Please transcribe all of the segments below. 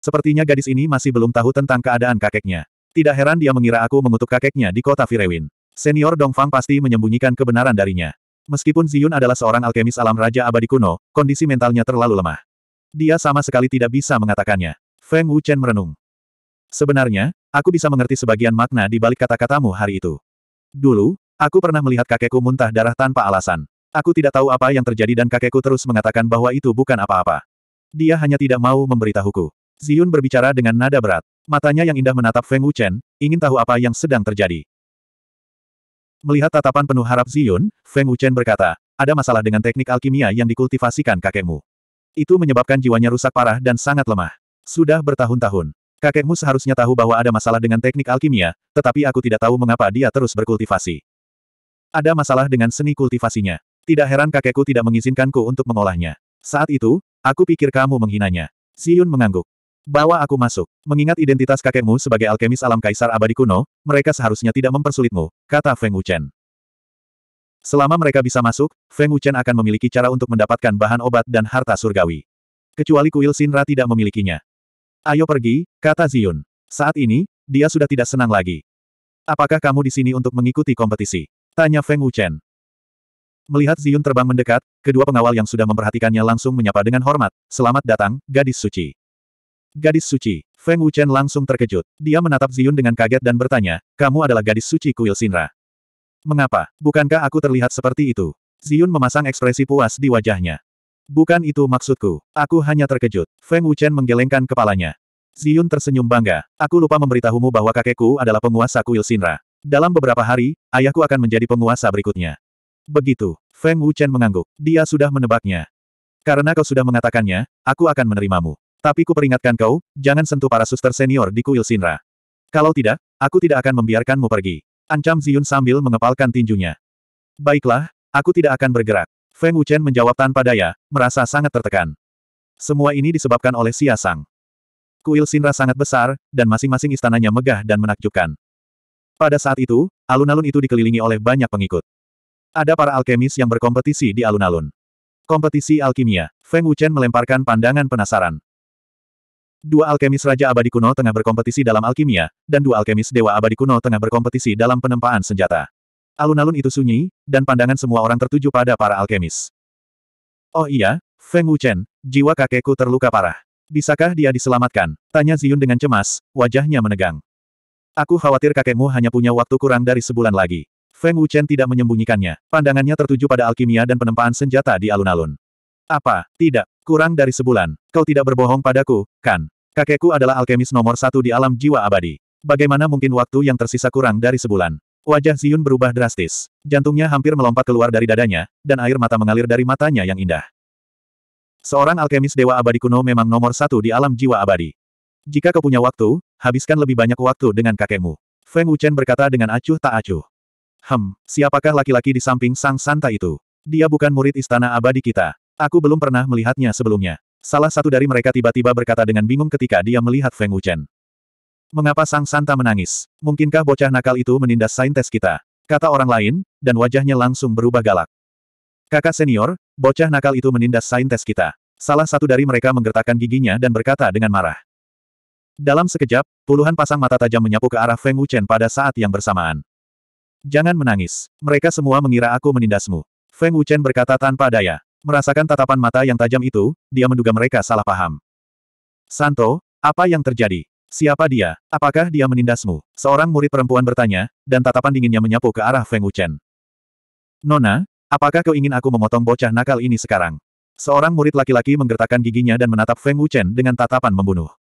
Sepertinya gadis ini masih belum tahu tentang keadaan kakeknya. Tidak heran dia mengira aku mengutuk kakeknya di kota Firewin. Senior Dongfang pasti menyembunyikan kebenaran darinya. Meskipun Ziyun adalah seorang alkemis alam Raja Abadi kuno, kondisi mentalnya terlalu lemah. Dia sama sekali tidak bisa mengatakannya. Feng Wuchen merenung. Sebenarnya, aku bisa mengerti sebagian makna di balik kata-katamu hari itu. Dulu, aku pernah melihat kakekku muntah darah tanpa alasan. Aku tidak tahu apa yang terjadi dan kakekku terus mengatakan bahwa itu bukan apa-apa. Dia hanya tidak mau memberitahuku. Ziyun berbicara dengan nada berat. Matanya yang indah menatap Feng Wuchen, ingin tahu apa yang sedang terjadi. Melihat tatapan penuh harap Ziyun, Feng Wuchen berkata, ada masalah dengan teknik alkimia yang dikultivasikan kakekmu. Itu menyebabkan jiwanya rusak parah dan sangat lemah. Sudah bertahun-tahun. Kakekmu seharusnya tahu bahwa ada masalah dengan teknik alkimia, tetapi aku tidak tahu mengapa dia terus berkultivasi. Ada masalah dengan seni kultivasinya. Tidak heran kakekku tidak mengizinkanku untuk mengolahnya. Saat itu, aku pikir kamu menghinanya. Ziyun mengangguk. Bawa aku masuk. Mengingat identitas kakekmu sebagai alkemis alam kaisar abadi kuno, mereka seharusnya tidak mempersulitmu, kata Feng Wuchen. Selama mereka bisa masuk, Feng Wuchen akan memiliki cara untuk mendapatkan bahan obat dan harta surgawi. Kecuali kuil Sinra tidak memilikinya. Ayo pergi, kata Ziyun. Saat ini, dia sudah tidak senang lagi. Apakah kamu di sini untuk mengikuti kompetisi? Tanya Feng Wuchen. Melihat Ziyun terbang mendekat, kedua pengawal yang sudah memperhatikannya langsung menyapa dengan hormat, Selamat datang, gadis suci. Gadis suci. Feng Wuchen langsung terkejut. Dia menatap Ziyun dengan kaget dan bertanya, kamu adalah gadis suci kuil Sinra. Mengapa? Bukankah aku terlihat seperti itu? Ziyun memasang ekspresi puas di wajahnya. Bukan itu maksudku. Aku hanya terkejut. Feng Wuchen menggelengkan kepalanya. Ziyun tersenyum bangga. Aku lupa memberitahumu bahwa kakekku adalah penguasa kuil Sinra. Dalam beberapa hari, ayahku akan menjadi penguasa berikutnya. Begitu. Feng Wuchen mengangguk. Dia sudah menebaknya. Karena kau sudah mengatakannya, aku akan menerimamu. Tapi ku peringatkan kau, jangan sentuh para suster senior di kuil Sinra. Kalau tidak, aku tidak akan membiarkanmu pergi. Ancam Ziyun sambil mengepalkan tinjunya. Baiklah, aku tidak akan bergerak. Feng Wuchen menjawab tanpa daya, merasa sangat tertekan. Semua ini disebabkan oleh Xia Sang. Kuil Sinra sangat besar, dan masing-masing istananya megah dan menakjubkan. Pada saat itu, alun-alun itu dikelilingi oleh banyak pengikut. Ada para alkemis yang berkompetisi di alun-alun. Kompetisi alkimia, Feng Wuchen melemparkan pandangan penasaran. Dua alkemis Raja Abadi Kuno tengah berkompetisi dalam alkimia, dan dua alkemis Dewa Abadi Kuno tengah berkompetisi dalam penempaan senjata. Alun-alun itu sunyi, dan pandangan semua orang tertuju pada para alkemis. Oh iya, Feng Wuchen, jiwa kakekku terluka parah. Bisakah dia diselamatkan? Tanya Ziyun dengan cemas, wajahnya menegang. Aku khawatir kakekmu hanya punya waktu kurang dari sebulan lagi. Feng Wuchen tidak menyembunyikannya. Pandangannya tertuju pada alkimia dan penempaan senjata di alun-alun. Apa? Tidak. Kurang dari sebulan, kau tidak berbohong padaku, kan? Kakekku adalah alkemis nomor satu di alam jiwa abadi. Bagaimana mungkin waktu yang tersisa kurang dari sebulan? Wajah Ziyun berubah drastis. Jantungnya hampir melompat keluar dari dadanya, dan air mata mengalir dari matanya yang indah. Seorang alkemis dewa abadi kuno memang nomor satu di alam jiwa abadi. Jika kau punya waktu, habiskan lebih banyak waktu dengan kakekmu. Feng Wuchen berkata dengan acuh tak acuh. Hem, siapakah laki-laki di samping sang santa itu? Dia bukan murid istana abadi kita. Aku belum pernah melihatnya sebelumnya. Salah satu dari mereka tiba-tiba berkata dengan bingung ketika dia melihat Feng Wuchen. Mengapa Sang Santa menangis? Mungkinkah bocah nakal itu menindas saintes kita? Kata orang lain, dan wajahnya langsung berubah galak. Kakak senior, bocah nakal itu menindas saintes kita. Salah satu dari mereka menggertakkan giginya dan berkata dengan marah. Dalam sekejap, puluhan pasang mata tajam menyapu ke arah Feng Wuchen pada saat yang bersamaan. Jangan menangis. Mereka semua mengira aku menindasmu. Feng Wuchen berkata tanpa daya. Merasakan tatapan mata yang tajam itu, dia menduga mereka salah paham. Santo, apa yang terjadi? Siapa dia? Apakah dia menindasmu? Seorang murid perempuan bertanya, dan tatapan dinginnya menyapu ke arah Feng Wuchen. Nona, apakah kau ingin aku memotong bocah nakal ini sekarang? Seorang murid laki-laki menggertakkan giginya dan menatap Feng Wuchen dengan tatapan membunuh.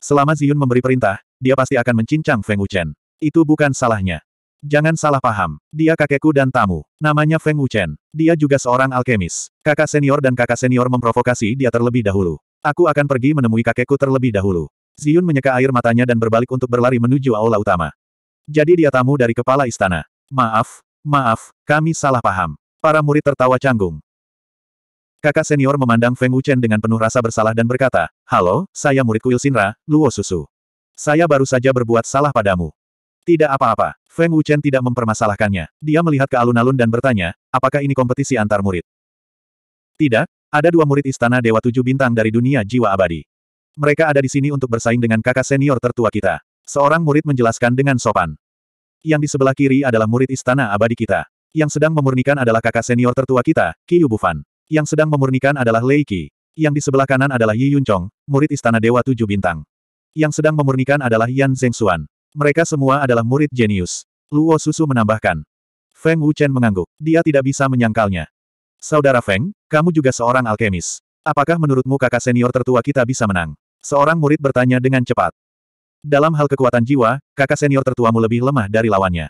Selama Ziyun memberi perintah, dia pasti akan mencincang Feng Wuchen. Itu bukan salahnya. Jangan salah paham. Dia kakekku dan tamu. Namanya Feng Wuchen. Dia juga seorang alkemis. Kakak senior dan kakak senior memprovokasi dia terlebih dahulu. Aku akan pergi menemui kakekku terlebih dahulu. Ziyun menyeka air matanya dan berbalik untuk berlari menuju aula utama. Jadi dia tamu dari kepala istana. Maaf, maaf, kami salah paham. Para murid tertawa canggung. Kakak senior memandang Feng Wuchen dengan penuh rasa bersalah dan berkata, Halo, saya muridku Sinra Luo Susu. Saya baru saja berbuat salah padamu. Tidak apa-apa. Feng Wuchen tidak mempermasalahkannya. Dia melihat ke alun-alun dan bertanya, apakah ini kompetisi antar murid? Tidak, ada dua murid istana Dewa Tujuh Bintang dari dunia jiwa abadi. Mereka ada di sini untuk bersaing dengan kakak senior tertua kita. Seorang murid menjelaskan dengan sopan. Yang di sebelah kiri adalah murid istana abadi kita. Yang sedang memurnikan adalah kakak senior tertua kita, Qiyu Bufan. Yang sedang memurnikan adalah Lei Qi. Yang di sebelah kanan adalah Yi Yunchong, murid istana Dewa Tujuh Bintang. Yang sedang memurnikan adalah Yan Zhengsuan. Mereka semua adalah murid jenius. Luo Susu menambahkan. Feng Wuchen mengangguk. Dia tidak bisa menyangkalnya. Saudara Feng, kamu juga seorang alkemis. Apakah menurutmu kakak senior tertua kita bisa menang? Seorang murid bertanya dengan cepat. Dalam hal kekuatan jiwa, kakak senior tertuamu lebih lemah dari lawannya.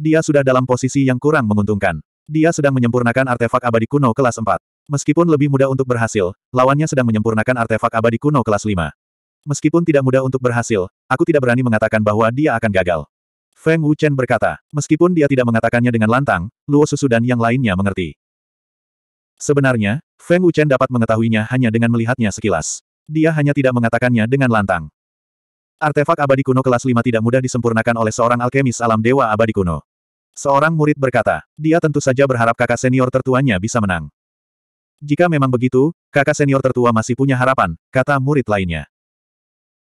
Dia sudah dalam posisi yang kurang menguntungkan. Dia sedang menyempurnakan artefak abadi kuno kelas 4. Meskipun lebih mudah untuk berhasil, lawannya sedang menyempurnakan artefak abadi kuno kelas 5. Meskipun tidak mudah untuk berhasil, aku tidak berani mengatakan bahwa dia akan gagal. Feng Wuchen berkata, meskipun dia tidak mengatakannya dengan lantang, Luo Susu dan yang lainnya mengerti. Sebenarnya, Feng Wuchen dapat mengetahuinya hanya dengan melihatnya sekilas. Dia hanya tidak mengatakannya dengan lantang. Artefak abadi kuno kelas 5 tidak mudah disempurnakan oleh seorang alkemis alam dewa abadi kuno. Seorang murid berkata, dia tentu saja berharap kakak senior tertuanya bisa menang. Jika memang begitu, kakak senior tertua masih punya harapan, kata murid lainnya.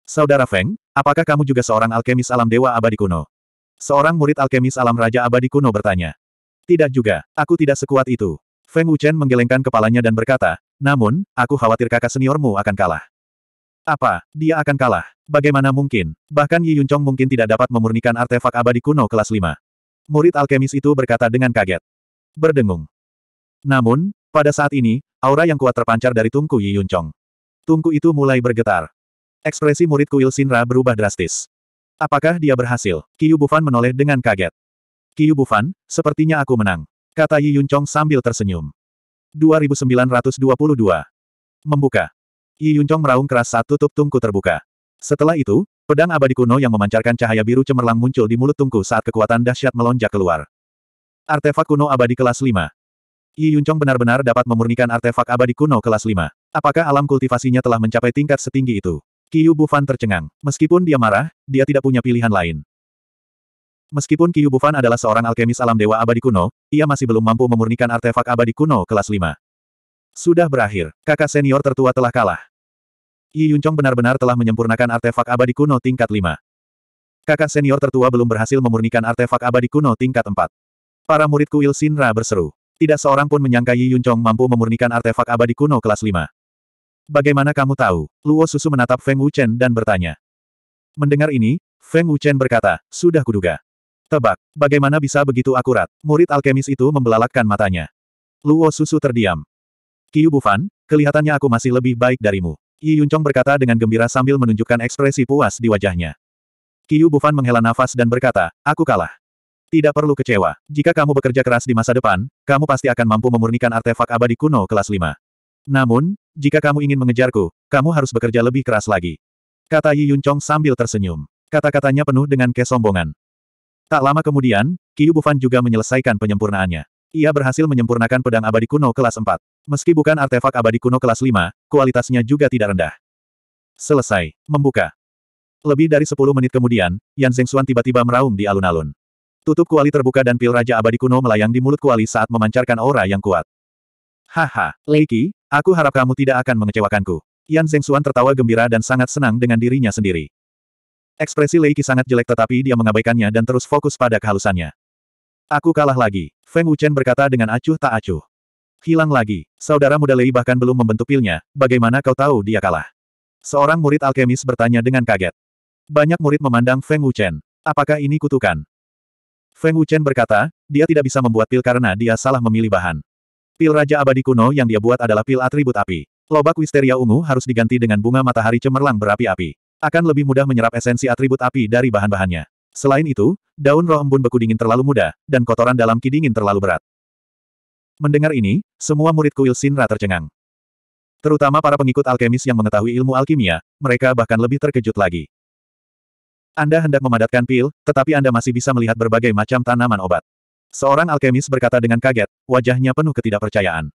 Saudara Feng, apakah kamu juga seorang alkemis alam dewa abadi kuno? Seorang murid alkemis alam raja abadi kuno bertanya. Tidak juga, aku tidak sekuat itu. Feng Wuchen menggelengkan kepalanya dan berkata, namun, aku khawatir kakak seniormu akan kalah. Apa, dia akan kalah? Bagaimana mungkin? Bahkan Yi Yuncong mungkin tidak dapat memurnikan artefak abadi kuno kelas 5. Murid alkemis itu berkata dengan kaget. Berdengung. Namun, pada saat ini, aura yang kuat terpancar dari tungku Yi Yuncong. Tungku itu mulai bergetar. Ekspresi murid kuil Sinra berubah drastis. Apakah dia berhasil? Qiu Bufan menoleh dengan kaget. Qiu Bufan, sepertinya aku menang. Kata Yi Yun sambil tersenyum. 2922. Membuka. Yi Yun meraung keras saat tutup tungku terbuka. Setelah itu, pedang abadi kuno yang memancarkan cahaya biru cemerlang muncul di mulut tungku saat kekuatan dahsyat melonjak keluar. Artefak kuno abadi kelas 5. Yi Yun benar-benar dapat memurnikan artefak abadi kuno kelas 5. Apakah alam kultivasinya telah mencapai tingkat setinggi itu? Qiu Bufan tercengang. Meskipun dia marah, dia tidak punya pilihan lain. Meskipun Qiu Bufan adalah seorang alkemis alam dewa abadi kuno, ia masih belum mampu memurnikan artefak abadi kuno kelas 5. Sudah berakhir, kakak senior tertua telah kalah. Yi Yuncong benar-benar telah menyempurnakan artefak abadi kuno tingkat 5. Kakak senior tertua belum berhasil memurnikan artefak abadi kuno tingkat 4. Para murid kuil Sinra berseru. Tidak seorang pun menyangka Yi Yuncong mampu memurnikan artefak abadi kuno kelas 5. Bagaimana kamu tahu? Luo Susu menatap Feng Wuchen dan bertanya. Mendengar ini, Feng Wuchen berkata, sudah kuduga. Tebak, bagaimana bisa begitu akurat? Murid alkemis itu membelalakkan matanya. Luo Susu terdiam. Qiu Bufan, kelihatannya aku masih lebih baik darimu. Yi Yuncong berkata dengan gembira sambil menunjukkan ekspresi puas di wajahnya. Qiu Bufan menghela nafas dan berkata, aku kalah. Tidak perlu kecewa. Jika kamu bekerja keras di masa depan, kamu pasti akan mampu memurnikan artefak abadi kuno kelas 5. Namun, jika kamu ingin mengejarku, kamu harus bekerja lebih keras lagi. Kata Yi Yun Chong sambil tersenyum. Kata-katanya penuh dengan kesombongan. Tak lama kemudian, Qiu Bufan juga menyelesaikan penyempurnaannya. Ia berhasil menyempurnakan pedang abadi kuno kelas 4. Meski bukan artefak abadi kuno kelas 5, kualitasnya juga tidak rendah. Selesai. Membuka. Lebih dari 10 menit kemudian, Yan Zengxuan tiba-tiba meraung di alun-alun. Tutup kuali terbuka dan pil Raja Abadi Kuno melayang di mulut kuali saat memancarkan aura yang kuat. Haha, Leiki, Aku harap kamu tidak akan mengecewakanku. Yan Zengxuan tertawa gembira dan sangat senang dengan dirinya sendiri. Ekspresi Lei Qi sangat jelek tetapi dia mengabaikannya dan terus fokus pada kehalusannya. Aku kalah lagi, Feng Wuchen berkata dengan acuh tak acuh. Hilang lagi, saudara muda Lei bahkan belum membentuk pilnya, bagaimana kau tahu dia kalah? Seorang murid alkemis bertanya dengan kaget. Banyak murid memandang Feng Wuchen. Apakah ini kutukan? Feng Wuchen berkata, dia tidak bisa membuat pil karena dia salah memilih bahan. Pil Raja Abadi kuno yang dia buat adalah pil atribut api. Lobak wisteria ungu harus diganti dengan bunga matahari cemerlang berapi-api. Akan lebih mudah menyerap esensi atribut api dari bahan-bahannya. Selain itu, daun roh embun beku dingin terlalu mudah, dan kotoran dalam ki dingin terlalu berat. Mendengar ini, semua murid kuil Sinra tercengang. Terutama para pengikut alkemis yang mengetahui ilmu alkimia, mereka bahkan lebih terkejut lagi. Anda hendak memadatkan pil, tetapi Anda masih bisa melihat berbagai macam tanaman obat. Seorang alkemis berkata dengan kaget, wajahnya penuh ketidakpercayaan.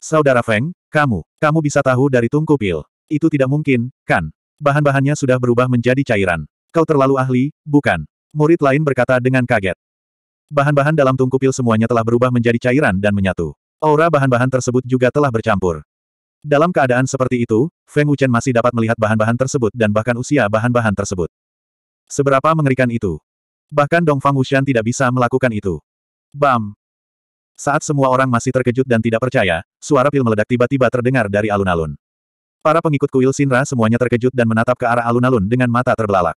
Saudara Feng, kamu, kamu bisa tahu dari tungku pil. Itu tidak mungkin, kan? Bahan-bahannya sudah berubah menjadi cairan. Kau terlalu ahli, bukan? Murid lain berkata dengan kaget. Bahan-bahan dalam tungku pil semuanya telah berubah menjadi cairan dan menyatu. Aura bahan-bahan tersebut juga telah bercampur. Dalam keadaan seperti itu, Feng Wuchen masih dapat melihat bahan-bahan tersebut dan bahkan usia bahan-bahan tersebut. Seberapa mengerikan itu? Bahkan Dong Fang Wuxian tidak bisa melakukan itu. Bam! Saat semua orang masih terkejut dan tidak percaya, suara pil meledak tiba-tiba terdengar dari alun-alun. Para pengikut kuil Sinra semuanya terkejut dan menatap ke arah alun-alun dengan mata terbelalak.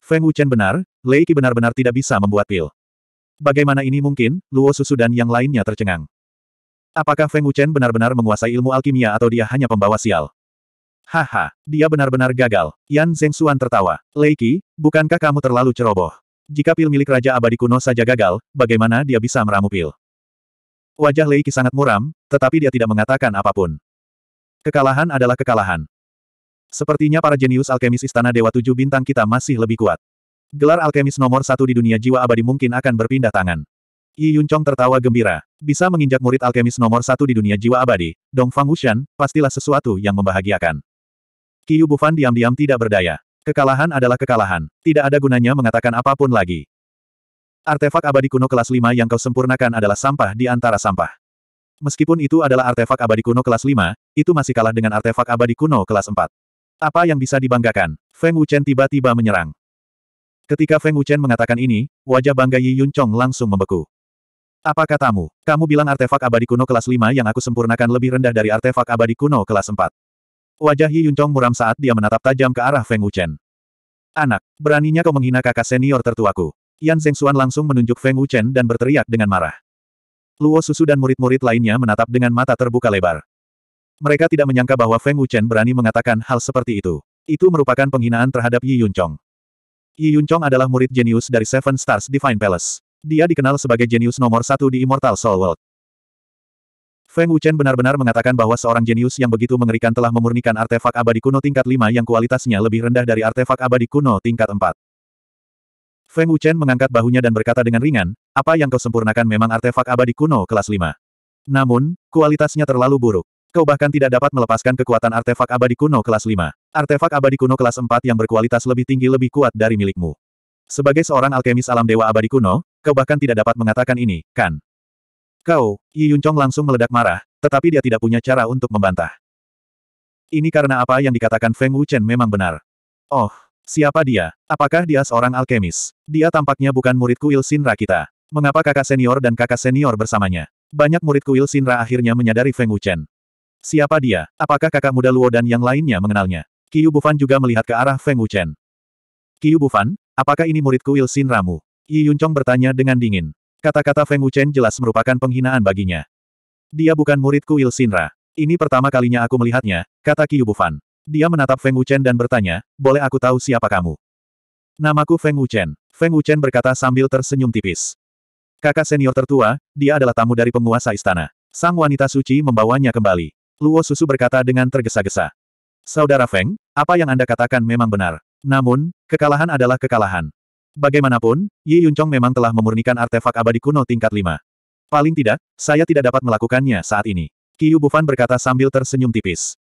Feng Wuchen benar, Lei Qi benar-benar tidak bisa membuat pil. Bagaimana ini mungkin, Luo Susu dan yang lainnya tercengang. Apakah Feng Wuchen benar-benar menguasai ilmu alkimia atau dia hanya pembawa sial? Haha, dia benar-benar gagal. Yan Xuan tertawa. Lei Qi, bukankah kamu terlalu ceroboh? Jika pil milik Raja Abadi kuno saja gagal, bagaimana dia bisa meramu pil? Wajah Lei Qi sangat muram, tetapi dia tidak mengatakan apapun. Kekalahan adalah kekalahan. Sepertinya para jenius alkemis Istana Dewa Tujuh Bintang kita masih lebih kuat. Gelar alkemis nomor satu di dunia jiwa abadi mungkin akan berpindah tangan. Yi Yun tertawa gembira. Bisa menginjak murid alkemis nomor satu di dunia jiwa abadi, Dong Fang Wushan, pastilah sesuatu yang membahagiakan. Qiyu Bufan diam-diam tidak berdaya. Kekalahan adalah kekalahan, tidak ada gunanya mengatakan apapun lagi. Artefak abadi kuno kelas 5 yang kau sempurnakan adalah sampah di antara sampah. Meskipun itu adalah artefak abadi kuno kelas 5, itu masih kalah dengan artefak abadi kuno kelas 4. Apa yang bisa dibanggakan? Feng Wuchen tiba-tiba menyerang. Ketika Feng Wuchen mengatakan ini, wajah bangga Yi Yun langsung membeku. Apa katamu? Kamu bilang artefak abadi kuno kelas 5 yang aku sempurnakan lebih rendah dari artefak abadi kuno kelas 4. Wajah Yi Yuncong muram saat dia menatap tajam ke arah Feng Wuchen. Anak, beraninya kau menghina kakak senior tertuaku. Yan Xuan langsung menunjuk Feng Wuchen dan berteriak dengan marah. Luo Susu dan murid-murid lainnya menatap dengan mata terbuka lebar. Mereka tidak menyangka bahwa Feng Wuchen berani mengatakan hal seperti itu. Itu merupakan penghinaan terhadap Yi Yuncong. Yi Yuncong adalah murid jenius dari Seven Stars Divine Palace. Dia dikenal sebagai jenius nomor satu di Immortal Soul World. Feng Wuchen benar-benar mengatakan bahwa seorang jenius yang begitu mengerikan telah memurnikan artefak abadi kuno tingkat 5 yang kualitasnya lebih rendah dari artefak abadi kuno tingkat 4. Feng Wuchen mengangkat bahunya dan berkata dengan ringan, apa yang kau sempurnakan memang artefak abadi kuno kelas 5. Namun, kualitasnya terlalu buruk. Kau bahkan tidak dapat melepaskan kekuatan artefak abadi kuno kelas 5. Artefak abadi kuno kelas 4 yang berkualitas lebih tinggi lebih kuat dari milikmu. Sebagai seorang alkemis alam dewa abadi kuno, kau bahkan tidak dapat mengatakan ini, kan? Kau, Yi Yuncong langsung meledak marah, tetapi dia tidak punya cara untuk membantah. Ini karena apa yang dikatakan Feng Wuchen memang benar. Oh, siapa dia? Apakah dia seorang alkemis? Dia tampaknya bukan murid kuil Sinra kita. Mengapa kakak senior dan kakak senior bersamanya? Banyak murid kuil Sinra akhirnya menyadari Feng Wuchen. Siapa dia? Apakah kakak muda Luo dan yang lainnya mengenalnya? Qiu Bufan juga melihat ke arah Feng Wuchen. Qiu Bufan, apakah ini murid kuil Sinramu? Yi Yuncong bertanya dengan dingin. Kata-kata Feng Wuchen jelas merupakan penghinaan baginya. Dia bukan muridku Il Sinra. Ini pertama kalinya aku melihatnya, kata Qiyu Bufan. Dia menatap Feng Wuchen dan bertanya, boleh aku tahu siapa kamu? Namaku Feng Wuchen. Feng Wuchen berkata sambil tersenyum tipis. Kakak senior tertua, dia adalah tamu dari penguasa istana. Sang wanita suci membawanya kembali. Luo Susu berkata dengan tergesa-gesa. Saudara Feng, apa yang Anda katakan memang benar. Namun, kekalahan adalah kekalahan. Bagaimanapun, Yi Yuncong memang telah memurnikan artefak abadi kuno tingkat 5. Paling tidak, saya tidak dapat melakukannya saat ini. Kiyu Bufan berkata sambil tersenyum tipis.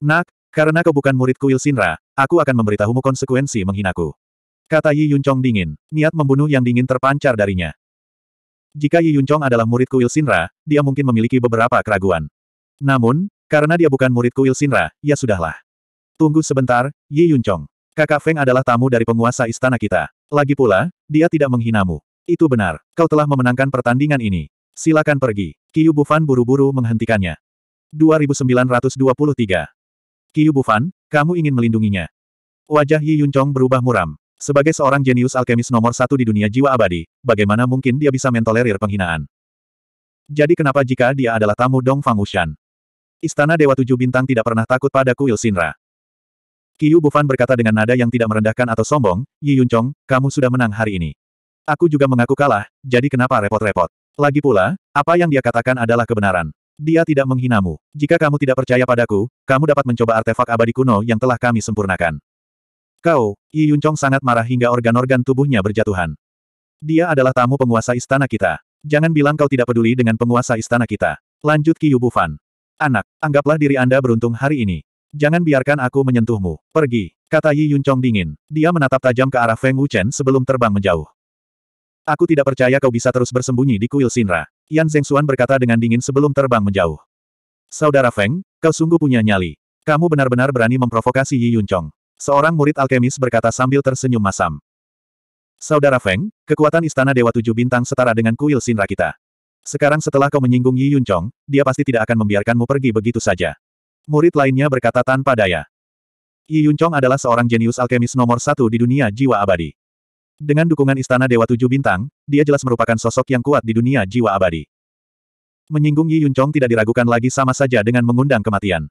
Nak, karena kau bukan murid kuil Sinra, aku akan memberitahumu konsekuensi menghinaku. Kata Yi Yuncong dingin, niat membunuh yang dingin terpancar darinya. Jika Yi Yuncong adalah murid kuil Sinra, dia mungkin memiliki beberapa keraguan. Namun, karena dia bukan murid kuil Sinra, ya sudahlah. Tunggu sebentar, Yi Yuncong. Kakak Feng adalah tamu dari penguasa istana kita. Lagi pula, dia tidak menghinamu. Itu benar, kau telah memenangkan pertandingan ini. Silakan pergi. Kiyu Bufan buru-buru menghentikannya. 2923. Kiyu Bufan, kamu ingin melindunginya. Wajah Yi Yuncong berubah muram. Sebagai seorang jenius alkemis nomor satu di dunia jiwa abadi, bagaimana mungkin dia bisa mentolerir penghinaan? Jadi kenapa jika dia adalah tamu Dong Fang Wushan? Istana Dewa Tujuh Bintang tidak pernah takut pada kuil Sinra. Qiu Bufan berkata dengan nada yang tidak merendahkan atau sombong, Yi Yuncong, kamu sudah menang hari ini. Aku juga mengaku kalah, jadi kenapa repot-repot? Lagi pula, apa yang dia katakan adalah kebenaran. Dia tidak menghinamu. Jika kamu tidak percaya padaku, kamu dapat mencoba artefak abadi kuno yang telah kami sempurnakan. Kau, Yi Yuncong sangat marah hingga organ-organ tubuhnya berjatuhan. Dia adalah tamu penguasa istana kita. Jangan bilang kau tidak peduli dengan penguasa istana kita. Lanjut Qiu Bufan. Anak, anggaplah diri Anda beruntung hari ini. Jangan biarkan aku menyentuhmu. Pergi, kata Yi Yuncong dingin. Dia menatap tajam ke arah Feng Wuchen sebelum terbang menjauh. Aku tidak percaya kau bisa terus bersembunyi di kuil Sinra. Yan Zengxuan berkata dengan dingin sebelum terbang menjauh. Saudara Feng, kau sungguh punya nyali. Kamu benar-benar berani memprovokasi Yi Yuncong. Seorang murid alkemis berkata sambil tersenyum masam. Saudara Feng, kekuatan istana Dewa Tujuh Bintang setara dengan kuil Sinra kita. Sekarang setelah kau menyinggung Yi Yuncong, dia pasti tidak akan membiarkanmu pergi begitu saja. Murid lainnya berkata tanpa daya. Yi Yuncong adalah seorang jenius alkemis nomor satu di dunia jiwa abadi. Dengan dukungan Istana Dewa Tujuh Bintang, dia jelas merupakan sosok yang kuat di dunia jiwa abadi. Menyinggung Yi Yuncong tidak diragukan lagi sama saja dengan mengundang kematian.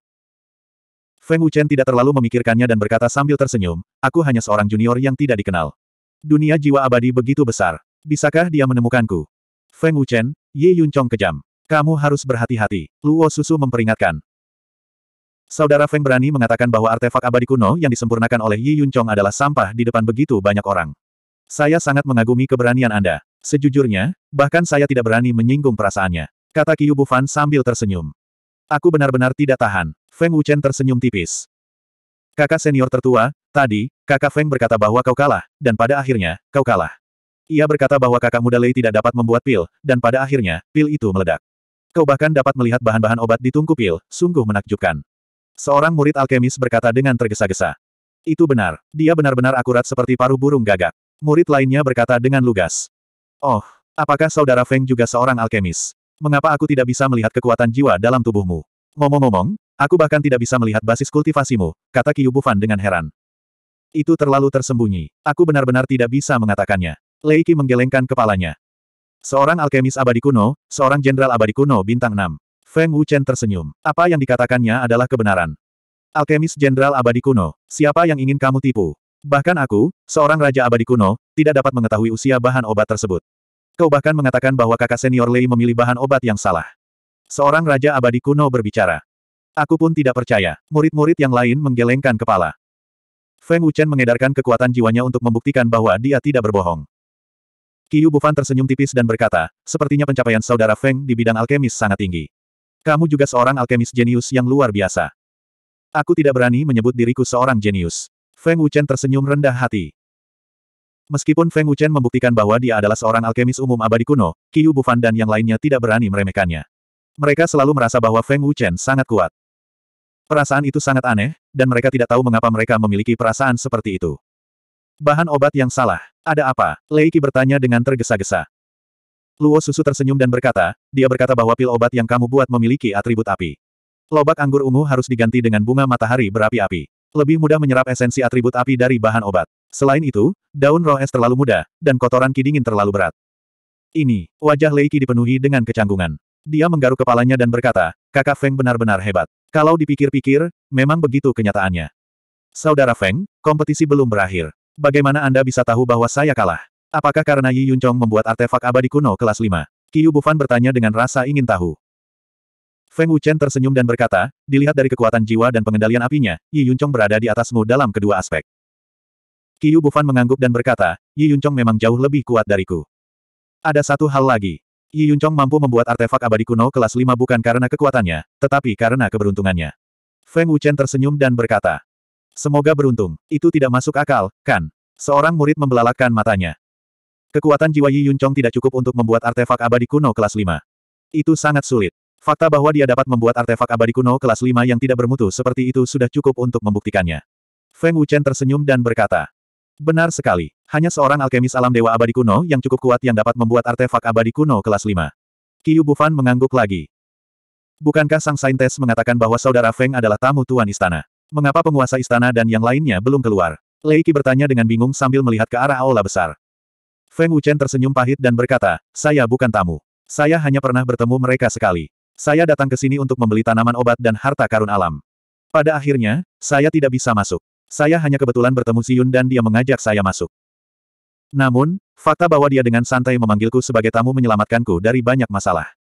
Feng Wuchen tidak terlalu memikirkannya dan berkata sambil tersenyum, aku hanya seorang junior yang tidak dikenal. Dunia jiwa abadi begitu besar. Bisakah dia menemukanku? Feng Wuchen, Yi Yuncong kejam. Kamu harus berhati-hati. Luo Susu memperingatkan. Saudara Feng berani mengatakan bahwa artefak abadi kuno yang disempurnakan oleh Yi Yun adalah sampah di depan begitu banyak orang. Saya sangat mengagumi keberanian Anda. Sejujurnya, bahkan saya tidak berani menyinggung perasaannya. Kata Qiu Bufan sambil tersenyum. Aku benar-benar tidak tahan. Feng Wuchen tersenyum tipis. Kakak senior tertua, tadi, kakak Feng berkata bahwa kau kalah, dan pada akhirnya, kau kalah. Ia berkata bahwa kakak muda Lei tidak dapat membuat pil, dan pada akhirnya, pil itu meledak. Kau bahkan dapat melihat bahan-bahan obat di tungku pil, sungguh menakjubkan. Seorang murid alkemis berkata dengan tergesa-gesa. Itu benar. Dia benar-benar akurat seperti paruh burung gagak. Murid lainnya berkata dengan lugas. Oh, apakah saudara Feng juga seorang alkemis? Mengapa aku tidak bisa melihat kekuatan jiwa dalam tubuhmu? Ngomong-ngomong, aku bahkan tidak bisa melihat basis kultivasimu, kata Bufan dengan heran. Itu terlalu tersembunyi. Aku benar-benar tidak bisa mengatakannya. Leiki menggelengkan kepalanya. Seorang alkemis abadi kuno, seorang jenderal abadi kuno bintang 6. Feng Wuchen tersenyum. Apa yang dikatakannya adalah kebenaran. Alkemis Jenderal Abadi Kuno, siapa yang ingin kamu tipu? Bahkan aku, seorang Raja Abadi Kuno, tidak dapat mengetahui usia bahan obat tersebut. Kau bahkan mengatakan bahwa kakak senior Lei memilih bahan obat yang salah. Seorang Raja Abadi Kuno berbicara. Aku pun tidak percaya. Murid-murid yang lain menggelengkan kepala. Feng Wuchen mengedarkan kekuatan jiwanya untuk membuktikan bahwa dia tidak berbohong. Qiu Bufan tersenyum tipis dan berkata, sepertinya pencapaian saudara Feng di bidang alkemis sangat tinggi. Kamu juga seorang alkemis jenius yang luar biasa. Aku tidak berani menyebut diriku seorang jenius. Feng Wuchen tersenyum rendah hati. Meskipun Feng Wuchen membuktikan bahwa dia adalah seorang alkemis umum abadi kuno, Qiu Bufan dan yang lainnya tidak berani meremehkannya. Mereka selalu merasa bahwa Feng Wuchen sangat kuat. Perasaan itu sangat aneh, dan mereka tidak tahu mengapa mereka memiliki perasaan seperti itu. Bahan obat yang salah. Ada apa? Lei Qi bertanya dengan tergesa-gesa. Luo Susu tersenyum dan berkata, dia berkata bahwa pil obat yang kamu buat memiliki atribut api. Lobak anggur ungu harus diganti dengan bunga matahari berapi-api. Lebih mudah menyerap esensi atribut api dari bahan obat. Selain itu, daun roh es terlalu mudah, dan kotoran ki dingin terlalu berat. Ini, wajah Lei Leiki dipenuhi dengan kecanggungan. Dia menggaruk kepalanya dan berkata, kakak Feng benar-benar hebat. Kalau dipikir-pikir, memang begitu kenyataannya. Saudara Feng, kompetisi belum berakhir. Bagaimana Anda bisa tahu bahwa saya kalah? Apakah karena Yi Yun membuat artefak abadi kuno kelas 5? Qiyu Bufan bertanya dengan rasa ingin tahu. Feng Wuchen tersenyum dan berkata, dilihat dari kekuatan jiwa dan pengendalian apinya, Yi Yun berada di atasmu dalam kedua aspek. Qiyu Bufan mengangguk dan berkata, Yi Yun memang jauh lebih kuat dariku. Ada satu hal lagi. Yi Yun mampu membuat artefak abadi kuno kelas 5 bukan karena kekuatannya, tetapi karena keberuntungannya. Feng Wuchen tersenyum dan berkata, Semoga beruntung, itu tidak masuk akal, kan? Seorang murid membelalakkan matanya. Kekuatan jiwa Yi Yuncong tidak cukup untuk membuat artefak abadi kuno kelas 5. Itu sangat sulit. Fakta bahwa dia dapat membuat artefak abadi kuno kelas 5 yang tidak bermutu seperti itu sudah cukup untuk membuktikannya. Feng Wuchen tersenyum dan berkata, Benar sekali. Hanya seorang alkemis alam dewa abadi kuno yang cukup kuat yang dapat membuat artefak abadi kuno kelas 5. Qiu Bufan mengangguk lagi. Bukankah sang saintes mengatakan bahwa saudara Feng adalah tamu tuan istana? Mengapa penguasa istana dan yang lainnya belum keluar? Lei Qi bertanya dengan bingung sambil melihat ke arah aula besar. Feng Wuchen tersenyum pahit dan berkata, saya bukan tamu. Saya hanya pernah bertemu mereka sekali. Saya datang ke sini untuk membeli tanaman obat dan harta karun alam. Pada akhirnya, saya tidak bisa masuk. Saya hanya kebetulan bertemu Siyun dan dia mengajak saya masuk. Namun, fakta bahwa dia dengan santai memanggilku sebagai tamu menyelamatkanku dari banyak masalah.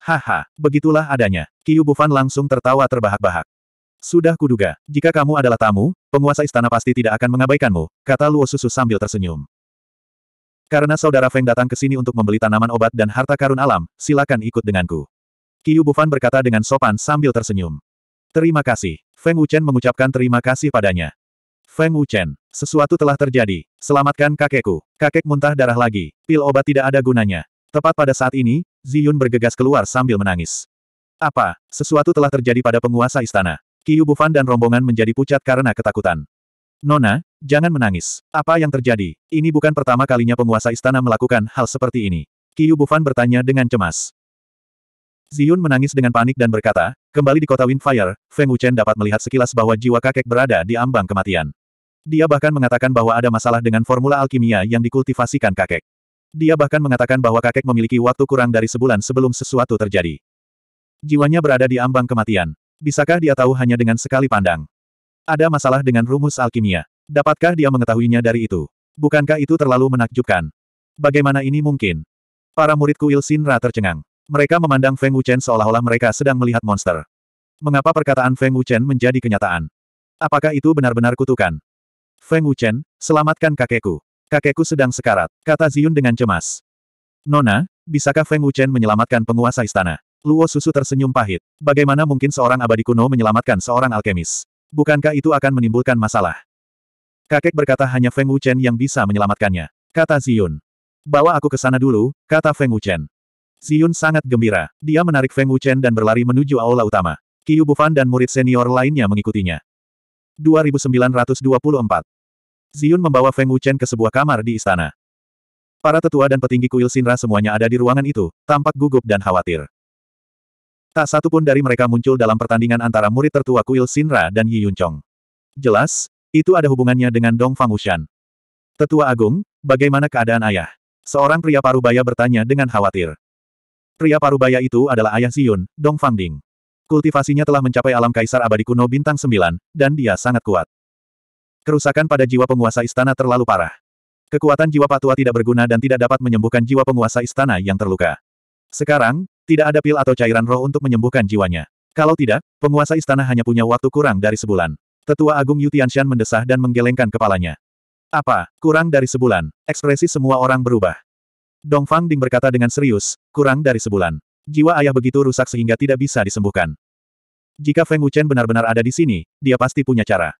Haha, begitulah adanya. Kiyu Bufan langsung tertawa terbahak-bahak. Sudah kuduga, jika kamu adalah tamu, penguasa istana pasti tidak akan mengabaikanmu, kata Luo Susu sambil tersenyum. Karena saudara Feng datang ke sini untuk membeli tanaman obat dan harta karun alam, silakan ikut denganku. Qiu Bufan berkata dengan sopan sambil tersenyum. Terima kasih. Feng Wuchen mengucapkan terima kasih padanya. Feng Wuchen, sesuatu telah terjadi. Selamatkan kakekku. Kakek muntah darah lagi. Pil obat tidak ada gunanya. Tepat pada saat ini, Ziyun bergegas keluar sambil menangis. Apa? Sesuatu telah terjadi pada penguasa istana. Qiu Bufan dan rombongan menjadi pucat karena ketakutan. Nona, Jangan menangis. Apa yang terjadi? Ini bukan pertama kalinya penguasa istana melakukan hal seperti ini. Qiu Bufan bertanya dengan cemas. Ziyun menangis dengan panik dan berkata, kembali di kota Windfire, Feng Wuchen dapat melihat sekilas bahwa jiwa kakek berada di ambang kematian. Dia bahkan mengatakan bahwa ada masalah dengan formula alkimia yang dikultivasikan kakek. Dia bahkan mengatakan bahwa kakek memiliki waktu kurang dari sebulan sebelum sesuatu terjadi. Jiwanya berada di ambang kematian. Bisakah dia tahu hanya dengan sekali pandang? Ada masalah dengan rumus alkimia. Dapatkah dia mengetahuinya dari itu? Bukankah itu terlalu menakjubkan? Bagaimana ini mungkin? Para murid kuil Sinra tercengang. Mereka memandang Feng Wuchen seolah-olah mereka sedang melihat monster. Mengapa perkataan Feng Wuchen menjadi kenyataan? Apakah itu benar-benar kutukan? Feng Wuchen, selamatkan kakekku. Kakekku sedang sekarat, kata Ziyun dengan cemas. Nona, bisakah Feng Wuchen menyelamatkan penguasa istana? Luo Susu tersenyum pahit. Bagaimana mungkin seorang abadi kuno menyelamatkan seorang alkemis? Bukankah itu akan menimbulkan masalah? Kakek berkata hanya Feng Wuchen yang bisa menyelamatkannya. Kata Ziyun. Bawa aku ke sana dulu, kata Feng Wuchen. Ziyun sangat gembira. Dia menarik Feng Wuchen dan berlari menuju aula utama. Qiu Bufan dan murid senior lainnya mengikutinya. 2924 Ziyun membawa Feng Wuchen ke sebuah kamar di istana. Para tetua dan petinggi kuil Sinra semuanya ada di ruangan itu, tampak gugup dan khawatir. Tak satu pun dari mereka muncul dalam pertandingan antara murid tertua kuil Sinra dan Yi Yunchong. Jelas, itu ada hubungannya dengan Dong Fangushan. Tetua Agung, bagaimana keadaan ayah? Seorang pria parubaya bertanya dengan khawatir. Pria parubaya itu adalah ayah Siyun, Dong Fangding. Kultivasinya telah mencapai alam kaisar abadi kuno bintang 9, dan dia sangat kuat. Kerusakan pada jiwa penguasa istana terlalu parah. Kekuatan jiwa patua tidak berguna dan tidak dapat menyembuhkan jiwa penguasa istana yang terluka. Sekarang, tidak ada pil atau cairan roh untuk menyembuhkan jiwanya. Kalau tidak, penguasa istana hanya punya waktu kurang dari sebulan. Tetua Agung Yu Tianshan mendesah dan menggelengkan kepalanya. Apa, kurang dari sebulan, ekspresi semua orang berubah. Dong Fang Ding berkata dengan serius, kurang dari sebulan. Jiwa ayah begitu rusak sehingga tidak bisa disembuhkan. Jika Feng Wuchen benar-benar ada di sini, dia pasti punya cara.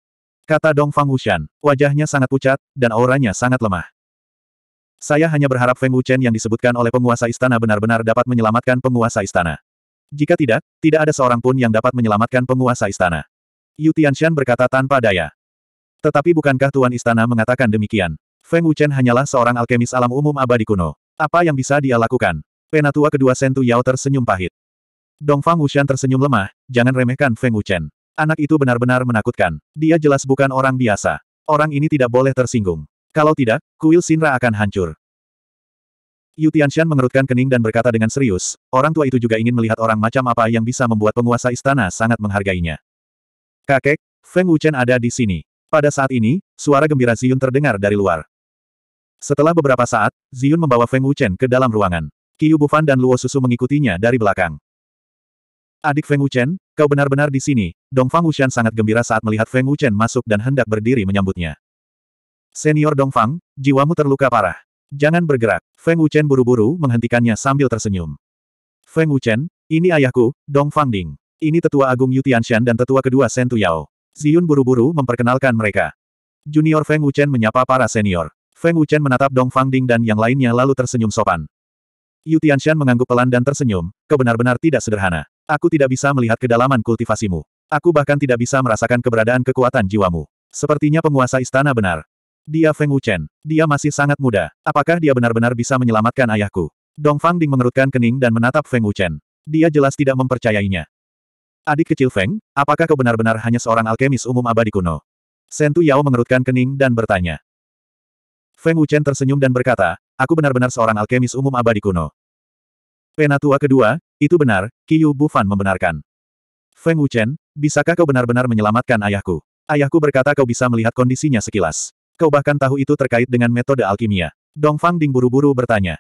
Kata Dong Fang Wushan, wajahnya sangat pucat, dan auranya sangat lemah. Saya hanya berharap Feng Wuchen yang disebutkan oleh penguasa istana benar-benar dapat menyelamatkan penguasa istana. Jika tidak, tidak ada seorang pun yang dapat menyelamatkan penguasa istana. Yu Tianshan berkata tanpa daya. Tetapi bukankah Tuan Istana mengatakan demikian? Feng Wuchen hanyalah seorang alkemis alam umum abadi kuno. Apa yang bisa dia lakukan? Penatua kedua Sentu Yao tersenyum pahit. Dong Fang Wuxian tersenyum lemah, jangan remehkan Feng Wuchen. Anak itu benar-benar menakutkan. Dia jelas bukan orang biasa. Orang ini tidak boleh tersinggung. Kalau tidak, kuil Sinra akan hancur. Yu Tianshan mengerutkan kening dan berkata dengan serius, orang tua itu juga ingin melihat orang macam apa yang bisa membuat penguasa istana sangat menghargainya. Kakek, Feng Wuchen ada di sini. Pada saat ini, suara gembira Ziyun terdengar dari luar. Setelah beberapa saat, Ziyun membawa Feng Wuchen ke dalam ruangan. Qiu Bufan dan Luo Susu mengikutinya dari belakang. Adik Feng Wuchen, kau benar-benar di sini. Dong Fang Wuxian sangat gembira saat melihat Feng Wuchen masuk dan hendak berdiri menyambutnya. Senior Dong Fang, jiwamu terluka parah. Jangan bergerak. Feng Wuchen buru-buru menghentikannya sambil tersenyum. Feng Wuchen, ini ayahku, Dong Fang Ding. Ini Tetua Agung Yu Tianshan dan Tetua Kedua Shen Tuyao. Ziyun buru-buru memperkenalkan mereka. Junior Feng Wuchen menyapa para senior. Feng Wuchen menatap Dong Fang Ding dan yang lainnya lalu tersenyum sopan. Yu Tianshan mengangguk pelan dan tersenyum, kebenar benar-benar tidak sederhana. Aku tidak bisa melihat kedalaman kultivasimu. Aku bahkan tidak bisa merasakan keberadaan kekuatan jiwamu. Sepertinya penguasa istana benar. Dia Feng Wuchen. Dia masih sangat muda. Apakah dia benar-benar bisa menyelamatkan ayahku? Dong Fang Ding mengerutkan kening dan menatap Feng Wuchen. Dia jelas tidak mempercayainya. Adik kecil Feng, apakah kau benar-benar hanya seorang alkemis umum abadi kuno? Sentu Yao mengerutkan kening dan bertanya. Feng Wuchen tersenyum dan berkata, aku benar-benar seorang alkemis umum abadi kuno. Penatua kedua, itu benar, Qiyu Bufan membenarkan. Feng Wuchen, bisakah kau benar-benar menyelamatkan ayahku? Ayahku berkata kau bisa melihat kondisinya sekilas. Kau bahkan tahu itu terkait dengan metode alkimia. Dong Fang Ding buru-buru bertanya.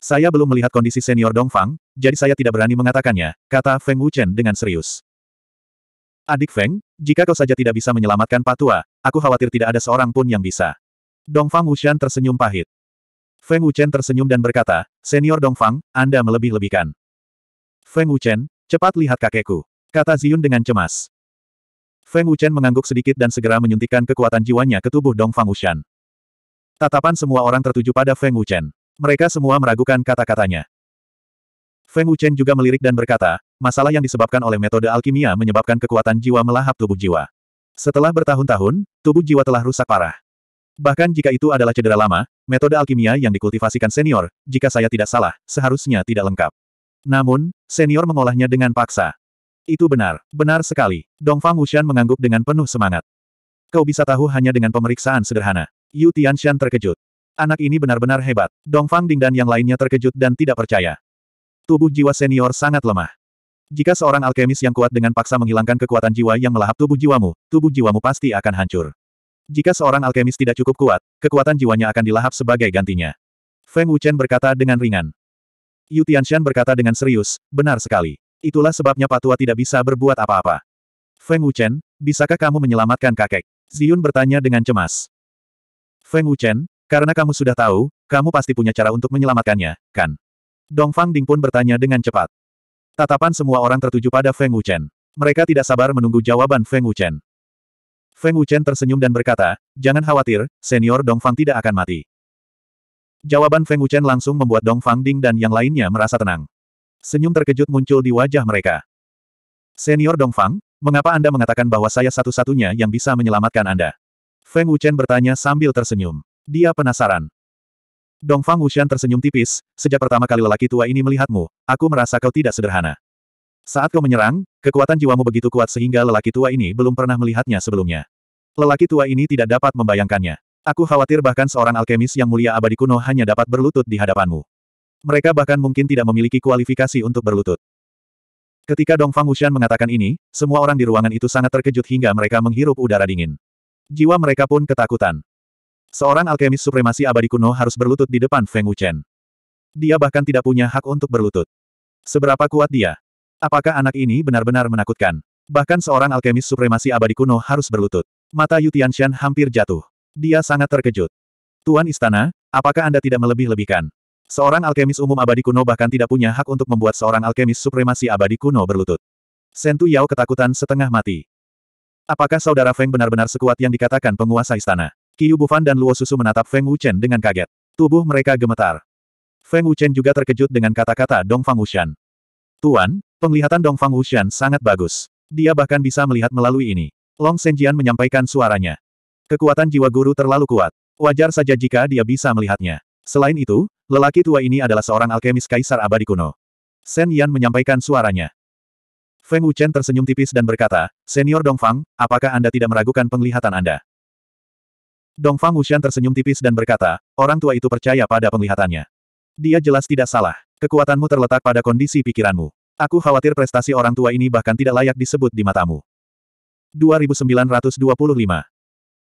Saya belum melihat kondisi senior Dongfang, jadi saya tidak berani mengatakannya, kata Feng Wuchen dengan serius. Adik Feng, jika kau saja tidak bisa menyelamatkan Patua, aku khawatir tidak ada seorang pun yang bisa. Dongfang Wuchen tersenyum pahit. Feng Wuchen tersenyum dan berkata, Senior Dongfang, Anda melebih-lebihkan. Feng Wuchen, cepat lihat kakekku. Kata Ziyun dengan cemas. Feng Wuchen mengangguk sedikit dan segera menyuntikkan kekuatan jiwanya ke tubuh Dongfang Wuchen. Tatapan semua orang tertuju pada Feng Wuchen. Mereka semua meragukan kata-katanya. Feng Wuchen juga melirik dan berkata, masalah yang disebabkan oleh metode alkimia menyebabkan kekuatan jiwa melahap tubuh jiwa. Setelah bertahun-tahun, tubuh jiwa telah rusak parah. Bahkan jika itu adalah cedera lama, metode alkimia yang dikultivasikan senior, jika saya tidak salah, seharusnya tidak lengkap. Namun, senior mengolahnya dengan paksa. Itu benar, benar sekali. Dongfang Wuxian mengangguk dengan penuh semangat. Kau bisa tahu hanya dengan pemeriksaan sederhana. Yu Tianxian terkejut. Anak ini benar-benar hebat. Dong Fang Ding dan yang lainnya terkejut dan tidak percaya. Tubuh jiwa senior sangat lemah. Jika seorang alkemis yang kuat dengan paksa menghilangkan kekuatan jiwa yang melahap tubuh jiwamu, tubuh jiwamu pasti akan hancur. Jika seorang alkemis tidak cukup kuat, kekuatan jiwanya akan dilahap sebagai gantinya. Feng Wuchen berkata dengan ringan. Yu Tianshan berkata dengan serius, benar sekali. Itulah sebabnya Patua tidak bisa berbuat apa-apa. Feng Wuchen, bisakah kamu menyelamatkan kakek? Ziyun bertanya dengan cemas. Feng Wuchen, karena kamu sudah tahu, kamu pasti punya cara untuk menyelamatkannya, kan? Dong Fang Ding pun bertanya dengan cepat. Tatapan semua orang tertuju pada Feng Wuchen. Mereka tidak sabar menunggu jawaban Feng Wuchen. Feng Wuchen tersenyum dan berkata, jangan khawatir, senior Dong Fang tidak akan mati. Jawaban Feng Wuchen langsung membuat Dong Fang Ding dan yang lainnya merasa tenang. Senyum terkejut muncul di wajah mereka. Senior Dong Fang, mengapa Anda mengatakan bahwa saya satu-satunya yang bisa menyelamatkan Anda? Feng Wuchen bertanya sambil tersenyum. Dia penasaran. Dongfang Wuxian tersenyum tipis, sejak pertama kali lelaki tua ini melihatmu, aku merasa kau tidak sederhana. Saat kau menyerang, kekuatan jiwamu begitu kuat sehingga lelaki tua ini belum pernah melihatnya sebelumnya. Lelaki tua ini tidak dapat membayangkannya. Aku khawatir bahkan seorang alkemis yang mulia abadi kuno hanya dapat berlutut di hadapanmu. Mereka bahkan mungkin tidak memiliki kualifikasi untuk berlutut. Ketika Dongfang Wuxian mengatakan ini, semua orang di ruangan itu sangat terkejut hingga mereka menghirup udara dingin. Jiwa mereka pun ketakutan. Seorang alkemis supremasi abadi kuno harus berlutut di depan Feng Wuchen. Dia bahkan tidak punya hak untuk berlutut. Seberapa kuat dia? Apakah anak ini benar-benar menakutkan? Bahkan seorang alkemis supremasi abadi kuno harus berlutut. Mata Yu Tianxian hampir jatuh. Dia sangat terkejut. Tuan Istana, apakah Anda tidak melebih-lebihkan? Seorang alkemis umum abadi kuno bahkan tidak punya hak untuk membuat seorang alkemis supremasi abadi kuno berlutut. Sentu Yao ketakutan setengah mati. Apakah saudara Feng benar-benar sekuat yang dikatakan penguasa istana? Qiyu Bufan dan Luo Susu menatap Feng Wuchen dengan kaget. Tubuh mereka gemetar. Feng Wuchen juga terkejut dengan kata-kata Dongfang Fang Wuxian. Tuan, penglihatan Dongfang Fang Wuxian sangat bagus. Dia bahkan bisa melihat melalui ini. Long Senjian menyampaikan suaranya. Kekuatan jiwa guru terlalu kuat. Wajar saja jika dia bisa melihatnya. Selain itu, lelaki tua ini adalah seorang alkemis kaisar abadi kuno. Sen Yan menyampaikan suaranya. Feng Wuchen tersenyum tipis dan berkata, Senior Dongfang, apakah Anda tidak meragukan penglihatan Anda? Dongfang Wushan tersenyum tipis dan berkata, orang tua itu percaya pada penglihatannya. Dia jelas tidak salah. Kekuatanmu terletak pada kondisi pikiranmu. Aku khawatir prestasi orang tua ini bahkan tidak layak disebut di matamu. 2925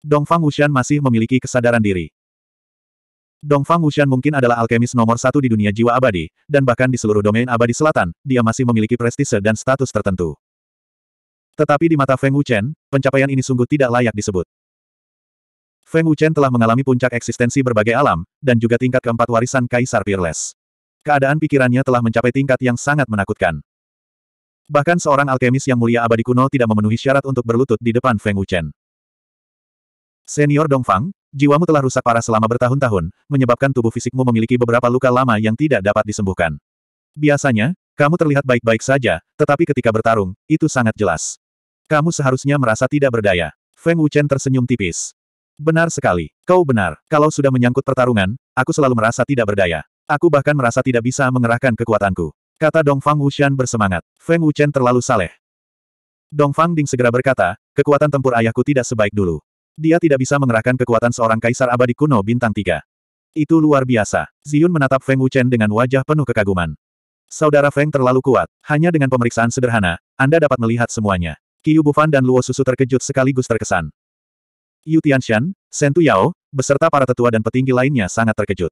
Dongfang Wushan masih memiliki kesadaran diri. Dongfang Wushan mungkin adalah alkemis nomor satu di dunia jiwa abadi, dan bahkan di seluruh domain abadi selatan, dia masih memiliki prestise dan status tertentu. Tetapi di mata Feng Wuchen, pencapaian ini sungguh tidak layak disebut. Feng Wuchen telah mengalami puncak eksistensi berbagai alam, dan juga tingkat keempat warisan Kaisar Peerless. Keadaan pikirannya telah mencapai tingkat yang sangat menakutkan. Bahkan seorang alkemis yang mulia abadi kuno tidak memenuhi syarat untuk berlutut di depan Feng Wuchen. Senior Dongfang, jiwamu telah rusak parah selama bertahun-tahun, menyebabkan tubuh fisikmu memiliki beberapa luka lama yang tidak dapat disembuhkan. Biasanya, kamu terlihat baik-baik saja, tetapi ketika bertarung, itu sangat jelas. Kamu seharusnya merasa tidak berdaya. Feng Wuchen tersenyum tipis. Benar sekali. Kau benar. Kalau sudah menyangkut pertarungan, aku selalu merasa tidak berdaya. Aku bahkan merasa tidak bisa mengerahkan kekuatanku. Kata Dong Fang Wuxian bersemangat. Feng Wuchen terlalu saleh. Dong Fang Ding segera berkata, kekuatan tempur ayahku tidak sebaik dulu. Dia tidak bisa mengerahkan kekuatan seorang kaisar abadi kuno bintang tiga. Itu luar biasa. Ziyun menatap Feng Wuchen dengan wajah penuh kekaguman. Saudara Feng terlalu kuat. Hanya dengan pemeriksaan sederhana, Anda dapat melihat semuanya. Qiu Bufan dan Luo Susu terkejut sekaligus terkesan. Yu Tianshan, Shen Yao, beserta para tetua dan petinggi lainnya sangat terkejut.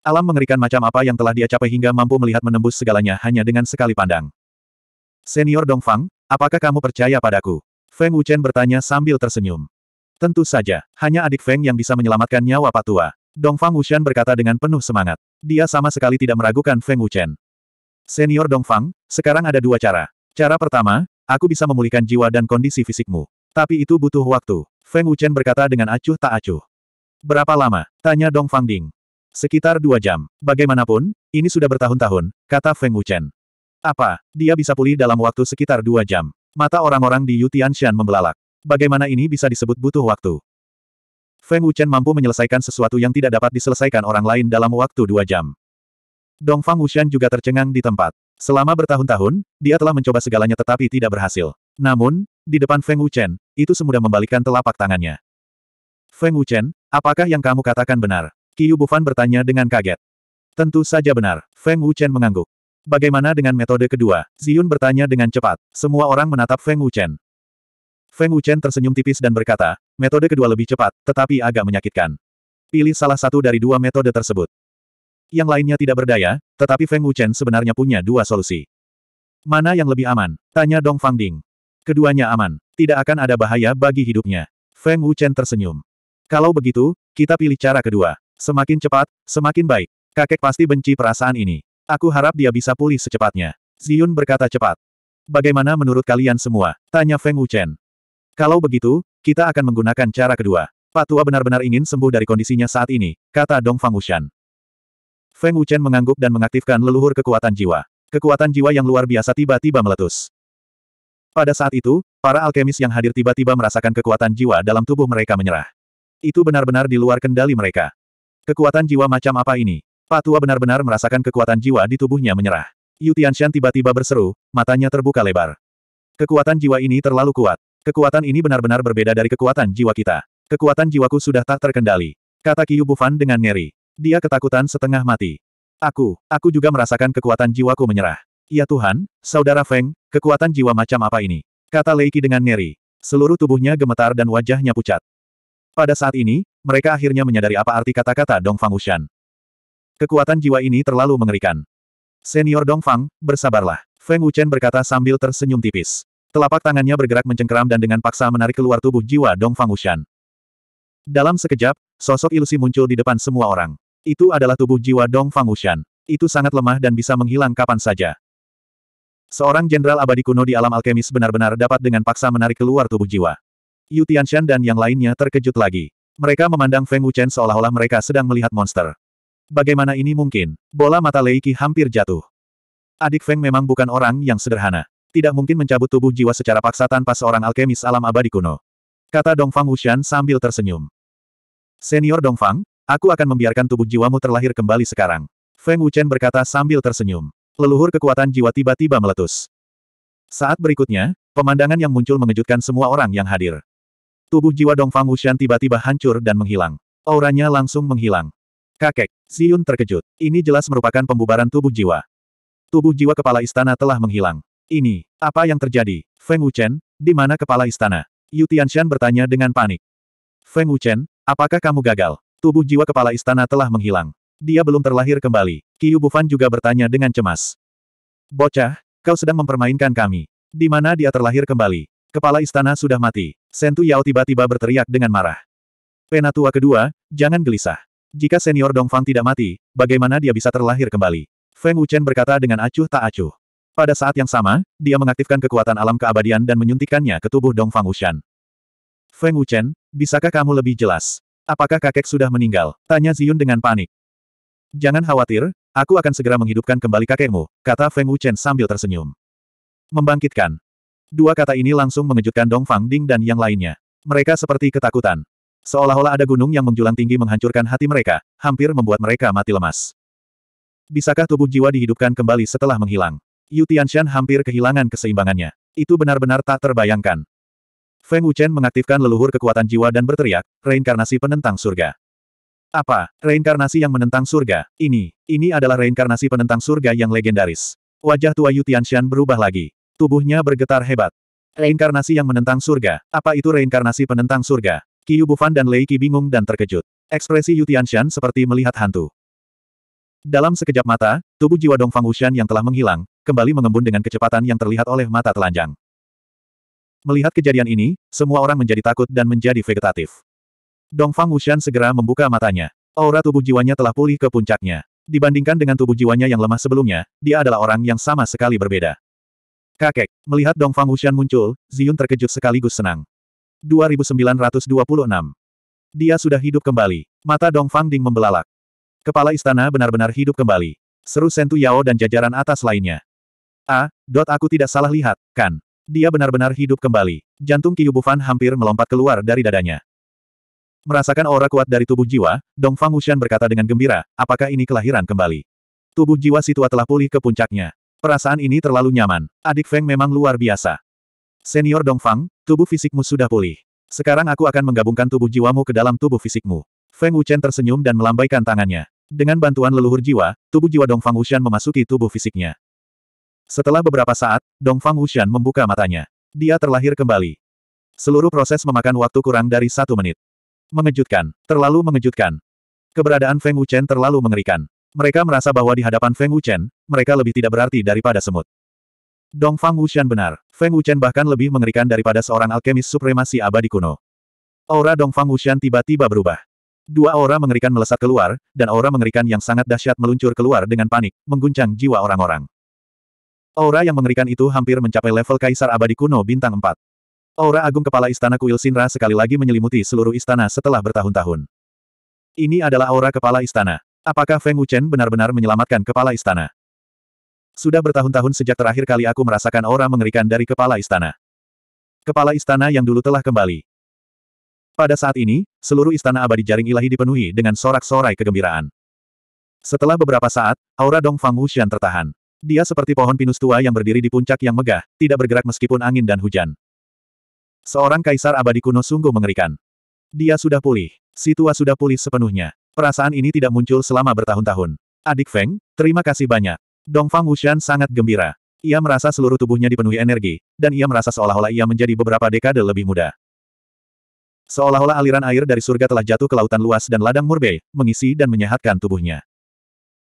Alam mengerikan macam apa yang telah dia capai hingga mampu melihat menembus segalanya hanya dengan sekali pandang. Senior Dongfang, apakah kamu percaya padaku? Feng Wuchen bertanya sambil tersenyum. Tentu saja, hanya adik Feng yang bisa menyelamatkan nyawa Pak Dong Dongfang Wuchen berkata dengan penuh semangat. Dia sama sekali tidak meragukan Feng Wuchen. Senior Dongfang, sekarang ada dua cara. Cara pertama, aku bisa memulihkan jiwa dan kondisi fisikmu. Tapi itu butuh waktu. Feng Wuchen berkata dengan acuh tak acuh. Berapa lama? Tanya Dong Fangding. Sekitar dua jam. Bagaimanapun, ini sudah bertahun-tahun, kata Feng Wuchen. Apa, dia bisa pulih dalam waktu sekitar dua jam. Mata orang-orang di Yutian Shan membelalak. Bagaimana ini bisa disebut butuh waktu? Feng Wuchen mampu menyelesaikan sesuatu yang tidak dapat diselesaikan orang lain dalam waktu dua jam. Dongfang Wushan juga tercengang di tempat. Selama bertahun-tahun, dia telah mencoba segalanya tetapi tidak berhasil. Namun, di depan Feng Wuchen, itu semudah membalikkan telapak tangannya. Feng Wuchen, apakah yang kamu katakan benar? Qiu Bufan bertanya dengan kaget. Tentu saja benar, Feng Wuchen mengangguk. Bagaimana dengan metode kedua? Ziyun bertanya dengan cepat. Semua orang menatap Feng Wuchen. Feng Wuchen tersenyum tipis dan berkata, metode kedua lebih cepat, tetapi agak menyakitkan. Pilih salah satu dari dua metode tersebut. Yang lainnya tidak berdaya, tetapi Feng Wuchen sebenarnya punya dua solusi. Mana yang lebih aman? Tanya Dong Fangding. Keduanya aman. Tidak akan ada bahaya bagi hidupnya. Feng Wuchen tersenyum. Kalau begitu, kita pilih cara kedua. Semakin cepat, semakin baik. Kakek pasti benci perasaan ini. Aku harap dia bisa pulih secepatnya. Ziyun berkata cepat. Bagaimana menurut kalian semua? Tanya Feng Wuchen. Kalau begitu, kita akan menggunakan cara kedua. Patua benar-benar ingin sembuh dari kondisinya saat ini, kata Dong Fang Fangushan. Feng Wuchen mengangguk dan mengaktifkan leluhur kekuatan jiwa. Kekuatan jiwa yang luar biasa tiba-tiba meletus. Pada saat itu, para alkemis yang hadir tiba-tiba merasakan kekuatan jiwa dalam tubuh mereka menyerah. Itu benar-benar di luar kendali mereka. Kekuatan jiwa macam apa ini? Pak tua benar-benar merasakan kekuatan jiwa di tubuhnya menyerah. Yu Tianshan tiba-tiba berseru, matanya terbuka lebar. Kekuatan jiwa ini terlalu kuat. Kekuatan ini benar-benar berbeda dari kekuatan jiwa kita. Kekuatan jiwaku sudah tak terkendali. Kata Qiu Bufan dengan ngeri. Dia ketakutan setengah mati. Aku, aku juga merasakan kekuatan jiwaku menyerah. Ya Tuhan, Saudara Feng, kekuatan jiwa macam apa ini? Kata Leiki dengan ngeri. Seluruh tubuhnya gemetar dan wajahnya pucat. Pada saat ini, mereka akhirnya menyadari apa arti kata-kata Dong Fang Ushan. Kekuatan jiwa ini terlalu mengerikan. Senior Dong Fang, bersabarlah. Feng Wuchen berkata sambil tersenyum tipis. Telapak tangannya bergerak mencengkeram dan dengan paksa menarik keluar tubuh jiwa Dong Fang Ushan. Dalam sekejap, sosok ilusi muncul di depan semua orang. Itu adalah tubuh jiwa Dong Fang Wushan. Itu sangat lemah dan bisa menghilang kapan saja. Seorang jenderal abadi kuno di alam alkemis benar-benar dapat dengan paksa menarik keluar tubuh jiwa. Yu Tianshan dan yang lainnya terkejut lagi. Mereka memandang Feng Wuchen seolah-olah mereka sedang melihat monster. Bagaimana ini mungkin? Bola mata Lei Qi hampir jatuh. Adik Feng memang bukan orang yang sederhana. Tidak mungkin mencabut tubuh jiwa secara paksa tanpa seorang alkemis alam abadi kuno. Kata Dong Fang Wushan sambil tersenyum. Senior Dong Fang, Aku akan membiarkan tubuh jiwamu terlahir kembali sekarang. Feng Wuchen berkata sambil tersenyum. Leluhur kekuatan jiwa tiba-tiba meletus. Saat berikutnya, pemandangan yang muncul mengejutkan semua orang yang hadir. Tubuh jiwa Dongfang Wuxian tiba-tiba hancur dan menghilang. Auranya langsung menghilang. Kakek, Ziyun terkejut. Ini jelas merupakan pembubaran tubuh jiwa. Tubuh jiwa kepala istana telah menghilang. Ini, apa yang terjadi? Feng Wuchen, di mana kepala istana? Yu Tianshan bertanya dengan panik. Feng Wuchen, apakah kamu gagal? Tubuh jiwa kepala istana telah menghilang. Dia belum terlahir kembali. Kiyu Bufan juga bertanya dengan cemas. Bocah, kau sedang mempermainkan kami. Di mana dia terlahir kembali? Kepala istana sudah mati. Sentu Yao tiba-tiba berteriak dengan marah. Penatua kedua, jangan gelisah. Jika senior Dongfang tidak mati, bagaimana dia bisa terlahir kembali? Feng Wuchen berkata dengan acuh tak acuh. Pada saat yang sama, dia mengaktifkan kekuatan alam keabadian dan menyuntikkannya ke tubuh Dongfang Wuchen. Feng Wuchen, bisakah kamu lebih jelas? Apakah kakek sudah meninggal? Tanya Ziyun dengan panik. Jangan khawatir, aku akan segera menghidupkan kembali kakekmu, kata Feng Wuchen sambil tersenyum. Membangkitkan. Dua kata ini langsung mengejutkan Dong Fang Ding dan yang lainnya. Mereka seperti ketakutan. Seolah-olah ada gunung yang menjulang tinggi menghancurkan hati mereka, hampir membuat mereka mati lemas. Bisakah tubuh jiwa dihidupkan kembali setelah menghilang? Yu Tianshan hampir kehilangan keseimbangannya. Itu benar-benar tak terbayangkan. Feng Wuchen mengaktifkan leluhur kekuatan jiwa dan berteriak, reinkarnasi penentang surga. Apa? Reinkarnasi yang menentang surga? Ini, ini adalah reinkarnasi penentang surga yang legendaris. Wajah tua Yu Tianxian berubah lagi. Tubuhnya bergetar hebat. Reinkarnasi yang menentang surga. Apa itu reinkarnasi penentang surga? Qiu Bufan dan Lei Qi bingung dan terkejut. Ekspresi Yu Tianxian seperti melihat hantu. Dalam sekejap mata, tubuh jiwa Dong Fang Wuxian yang telah menghilang, kembali mengembun dengan kecepatan yang terlihat oleh mata telanjang. Melihat kejadian ini, semua orang menjadi takut dan menjadi vegetatif. Dongfang Wushan segera membuka matanya. Aura tubuh jiwanya telah pulih ke puncaknya. Dibandingkan dengan tubuh jiwanya yang lemah sebelumnya, dia adalah orang yang sama sekali berbeda. Kakek, melihat Dongfang Wushan muncul, Ziyun terkejut sekaligus senang. 2926. Dia sudah hidup kembali. Mata Dongfang Ding membelalak. Kepala istana benar-benar hidup kembali. Seru Sentu Yao dan jajaran atas lainnya. A, ah, dot aku tidak salah lihat, kan? Dia benar-benar hidup kembali. Jantung Bufan hampir melompat keluar dari dadanya. Merasakan aura kuat dari tubuh jiwa, Dong Fang Wuxian berkata dengan gembira, apakah ini kelahiran kembali? Tubuh jiwa si telah pulih ke puncaknya. Perasaan ini terlalu nyaman. Adik Feng memang luar biasa. Senior Dong Fang, tubuh fisikmu sudah pulih. Sekarang aku akan menggabungkan tubuh jiwamu ke dalam tubuh fisikmu. Feng Wuchen tersenyum dan melambaikan tangannya. Dengan bantuan leluhur jiwa, tubuh jiwa Dong Fang Wuxian memasuki tubuh fisiknya. Setelah beberapa saat, Dongfang Wushan membuka matanya. Dia terlahir kembali. Seluruh proses memakan waktu kurang dari satu menit. Mengejutkan. Terlalu mengejutkan. Keberadaan Feng Wuchen terlalu mengerikan. Mereka merasa bahwa di hadapan Feng Wuchen, mereka lebih tidak berarti daripada semut. Dongfang Wushan benar. Feng Wuchen bahkan lebih mengerikan daripada seorang alkemis supremasi abadi kuno. Aura Dongfang Wushan tiba-tiba berubah. Dua aura mengerikan melesat keluar, dan aura mengerikan yang sangat dahsyat meluncur keluar dengan panik, mengguncang jiwa orang-orang. Aura yang mengerikan itu hampir mencapai level Kaisar Abadi Kuno Bintang 4. Aura agung kepala istana kuil Sinra sekali lagi menyelimuti seluruh istana setelah bertahun-tahun. Ini adalah aura kepala istana. Apakah Feng Wuchen benar-benar menyelamatkan kepala istana? Sudah bertahun-tahun sejak terakhir kali aku merasakan aura mengerikan dari kepala istana. Kepala istana yang dulu telah kembali. Pada saat ini, seluruh istana abadi jaring ilahi dipenuhi dengan sorak-sorai kegembiraan. Setelah beberapa saat, aura Dong Fang Wuxian tertahan. Dia seperti pohon pinus tua yang berdiri di puncak yang megah, tidak bergerak meskipun angin dan hujan. Seorang kaisar abadi kuno sungguh mengerikan. Dia sudah pulih. Situa sudah pulih sepenuhnya. Perasaan ini tidak muncul selama bertahun-tahun. Adik Feng, terima kasih banyak. Dongfang Wushan sangat gembira. Ia merasa seluruh tubuhnya dipenuhi energi, dan ia merasa seolah-olah ia menjadi beberapa dekade lebih muda. Seolah-olah aliran air dari surga telah jatuh ke lautan luas dan ladang murbei, mengisi dan menyehatkan tubuhnya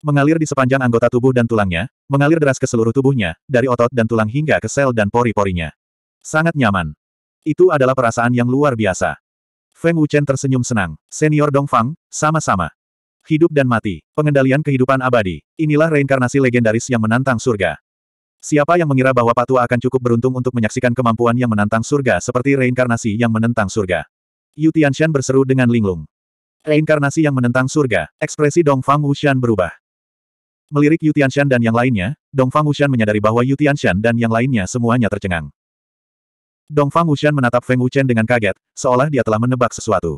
mengalir di sepanjang anggota tubuh dan tulangnya, mengalir deras ke seluruh tubuhnya, dari otot dan tulang hingga ke sel dan pori-porinya. Sangat nyaman. Itu adalah perasaan yang luar biasa. Feng Wuchen tersenyum senang. Senior Dong Fang, sama-sama. Hidup dan mati, pengendalian kehidupan abadi. Inilah reinkarnasi legendaris yang menantang surga. Siapa yang mengira bahwa Patua akan cukup beruntung untuk menyaksikan kemampuan yang menantang surga seperti reinkarnasi yang menentang surga? Yu Tianxian berseru dengan linglung. Reinkarnasi yang menentang surga, ekspresi Dong Fang Wuxian berubah. Melirik Yu Tianshan dan yang lainnya, Dong Fang Wuxian menyadari bahwa Yu Tianshan dan yang lainnya semuanya tercengang. Dong Fang Wuxian menatap Feng Wuchen dengan kaget, seolah dia telah menebak sesuatu.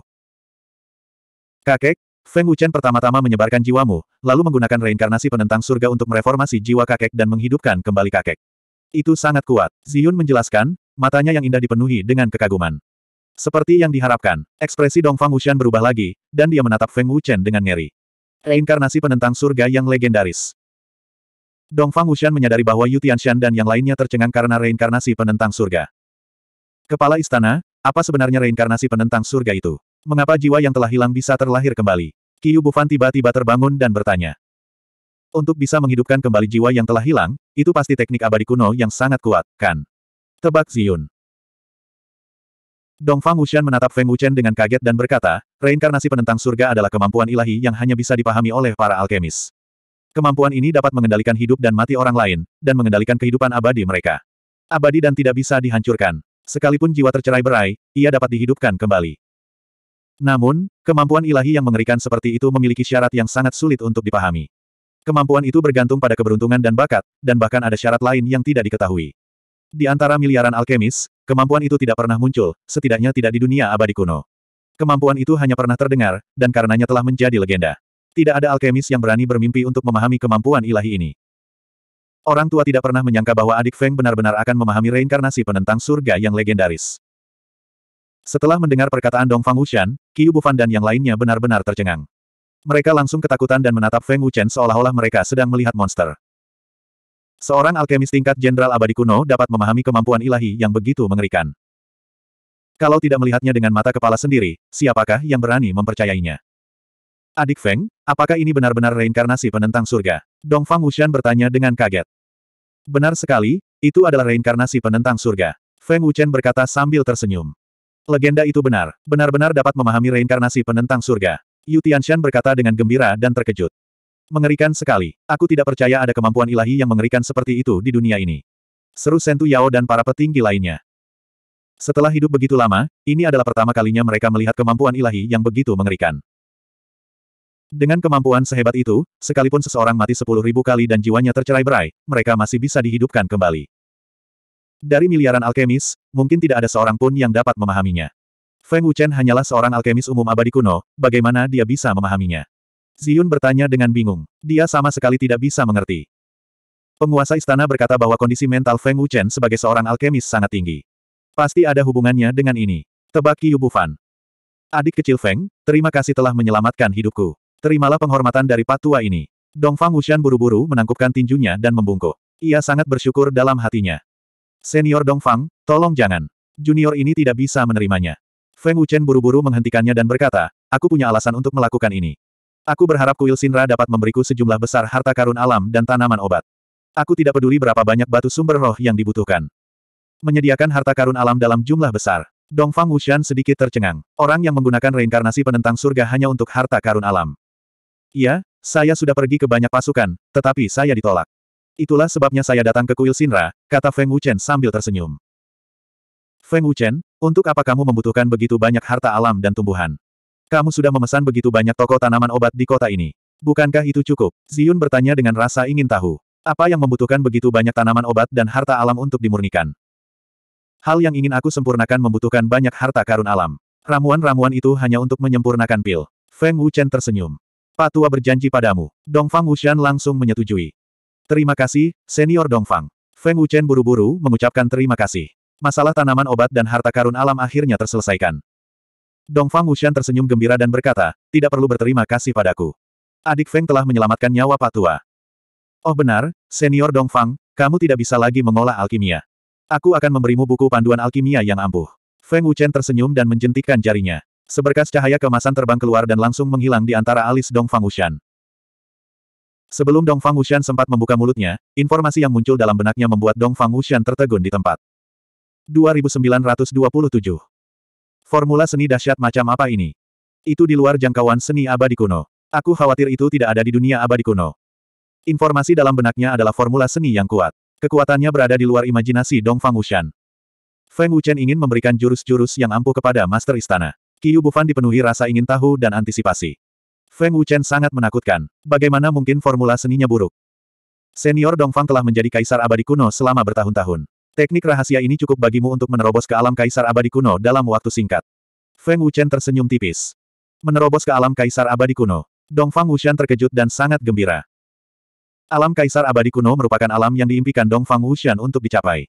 Kakek, Feng Wuchen pertama-tama menyebarkan jiwamu, lalu menggunakan reinkarnasi penentang surga untuk mereformasi jiwa kakek dan menghidupkan kembali kakek. Itu sangat kuat. Ziyun menjelaskan, matanya yang indah dipenuhi dengan kekaguman. Seperti yang diharapkan, ekspresi Dong Fang Wuxian berubah lagi, dan dia menatap Feng Wuchen dengan ngeri. Reinkarnasi penentang surga yang legendaris. Dong Fang Wushan menyadari bahwa Yu Tianshan dan yang lainnya tercengang karena reinkarnasi penentang surga. Kepala istana, apa sebenarnya reinkarnasi penentang surga itu? Mengapa jiwa yang telah hilang bisa terlahir kembali? Qiu Bufan tiba-tiba terbangun dan bertanya. Untuk bisa menghidupkan kembali jiwa yang telah hilang, itu pasti teknik abadi kuno yang sangat kuat, kan? Tebak Ziyun. Dongfang Wuxian menatap Feng Wuchen dengan kaget dan berkata, reinkarnasi penentang surga adalah kemampuan ilahi yang hanya bisa dipahami oleh para alkemis. Kemampuan ini dapat mengendalikan hidup dan mati orang lain, dan mengendalikan kehidupan abadi mereka. Abadi dan tidak bisa dihancurkan. Sekalipun jiwa tercerai berai, ia dapat dihidupkan kembali. Namun, kemampuan ilahi yang mengerikan seperti itu memiliki syarat yang sangat sulit untuk dipahami. Kemampuan itu bergantung pada keberuntungan dan bakat, dan bahkan ada syarat lain yang tidak diketahui. Di antara miliaran alkemis, Kemampuan itu tidak pernah muncul, setidaknya tidak di dunia abadi kuno. Kemampuan itu hanya pernah terdengar, dan karenanya telah menjadi legenda. Tidak ada alkemis yang berani bermimpi untuk memahami kemampuan ilahi ini. Orang tua tidak pernah menyangka bahwa adik Feng benar-benar akan memahami reinkarnasi penentang surga yang legendaris. Setelah mendengar perkataan Dong Fang Wuxian, Qiu Bufan dan yang lainnya benar-benar tercengang. Mereka langsung ketakutan dan menatap Feng Wuchen seolah-olah mereka sedang melihat monster. Seorang alkemis tingkat jenderal abadi kuno dapat memahami kemampuan ilahi yang begitu mengerikan. Kalau tidak melihatnya dengan mata kepala sendiri, siapakah yang berani mempercayainya? Adik Feng, apakah ini benar-benar reinkarnasi penentang surga? Dong Fang Wushan bertanya dengan kaget. Benar sekali, itu adalah reinkarnasi penentang surga. Feng Wuchen berkata sambil tersenyum. Legenda itu benar, benar-benar dapat memahami reinkarnasi penentang surga. Yu Tianshan berkata dengan gembira dan terkejut. Mengerikan sekali. Aku tidak percaya ada kemampuan ilahi yang mengerikan seperti itu di dunia ini. Seru Sentu Yao dan para petinggi lainnya. Setelah hidup begitu lama, ini adalah pertama kalinya mereka melihat kemampuan ilahi yang begitu mengerikan. Dengan kemampuan sehebat itu, sekalipun seseorang mati sepuluh ribu kali dan jiwanya tercerai-berai, mereka masih bisa dihidupkan kembali. Dari miliaran alkemis, mungkin tidak ada seorang pun yang dapat memahaminya. Feng Wuchen hanyalah seorang alkemis umum abadi kuno, bagaimana dia bisa memahaminya? Ziyun bertanya dengan bingung. Dia sama sekali tidak bisa mengerti. Penguasa istana berkata bahwa kondisi mental Feng Wuchen sebagai seorang alkemis sangat tinggi. Pasti ada hubungannya dengan ini. Tebak Qiu Bufan. Adik kecil Feng, terima kasih telah menyelamatkan hidupku. Terimalah penghormatan dari patua ini. Dongfang Wushan buru-buru menangkupkan tinjunya dan membungkuk. Ia sangat bersyukur dalam hatinya. Senior Dongfang, tolong jangan. Junior ini tidak bisa menerimanya. Feng Wuchen buru-buru menghentikannya dan berkata, aku punya alasan untuk melakukan ini. Aku berharap kuil Sinra dapat memberiku sejumlah besar harta karun alam dan tanaman obat. Aku tidak peduli berapa banyak batu sumber roh yang dibutuhkan. Menyediakan harta karun alam dalam jumlah besar. Dongfang Wushan sedikit tercengang. Orang yang menggunakan reinkarnasi penentang surga hanya untuk harta karun alam. Iya, saya sudah pergi ke banyak pasukan, tetapi saya ditolak. Itulah sebabnya saya datang ke kuil Sinra, kata Feng Wuchen sambil tersenyum. Feng Wuchen, untuk apa kamu membutuhkan begitu banyak harta alam dan tumbuhan? Kamu sudah memesan begitu banyak toko tanaman obat di kota ini. Bukankah itu cukup? Ziyun bertanya dengan rasa ingin tahu. Apa yang membutuhkan begitu banyak tanaman obat dan harta alam untuk dimurnikan? Hal yang ingin aku sempurnakan membutuhkan banyak harta karun alam. Ramuan-ramuan itu hanya untuk menyempurnakan pil. Feng Wuchen tersenyum. Patua berjanji padamu. Dongfang Wushan langsung menyetujui. Terima kasih, senior Dongfang. Feng Wuchen buru-buru mengucapkan terima kasih. Masalah tanaman obat dan harta karun alam akhirnya terselesaikan. Dong Fang Wushan tersenyum gembira dan berkata, tidak perlu berterima kasih padaku. Adik Feng telah menyelamatkan nyawa Patua. Oh benar, senior Dong Fang, kamu tidak bisa lagi mengolah alkimia. Aku akan memberimu buku panduan alkimia yang ampuh. Feng Wuchen tersenyum dan menjentikkan jarinya. Seberkas cahaya kemasan terbang keluar dan langsung menghilang di antara alis Dong Fang Wushan. Sebelum Dong Fang Wushan sempat membuka mulutnya, informasi yang muncul dalam benaknya membuat Dong Fang Wushan tertegun di tempat. 2927 Formula seni dahsyat macam apa ini? Itu di luar jangkauan seni abadi kuno. Aku khawatir itu tidak ada di dunia abadi kuno. Informasi dalam benaknya adalah formula seni yang kuat. Kekuatannya berada di luar imajinasi Dong Fang Wuxian. Feng Wuchen ingin memberikan jurus-jurus yang ampuh kepada Master Istana. Qiu Bufan dipenuhi rasa ingin tahu dan antisipasi. Feng Wuchen sangat menakutkan. Bagaimana mungkin formula seninya buruk? Senior Dongfang telah menjadi kaisar abadi kuno selama bertahun-tahun. Teknik rahasia ini cukup bagimu untuk menerobos ke alam kaisar abadi kuno dalam waktu singkat. Feng Wuchen tersenyum tipis. Menerobos ke alam kaisar abadi kuno. Dong Fang Wuxian terkejut dan sangat gembira. Alam kaisar abadi kuno merupakan alam yang diimpikan Dong Fang Wuxian untuk dicapai.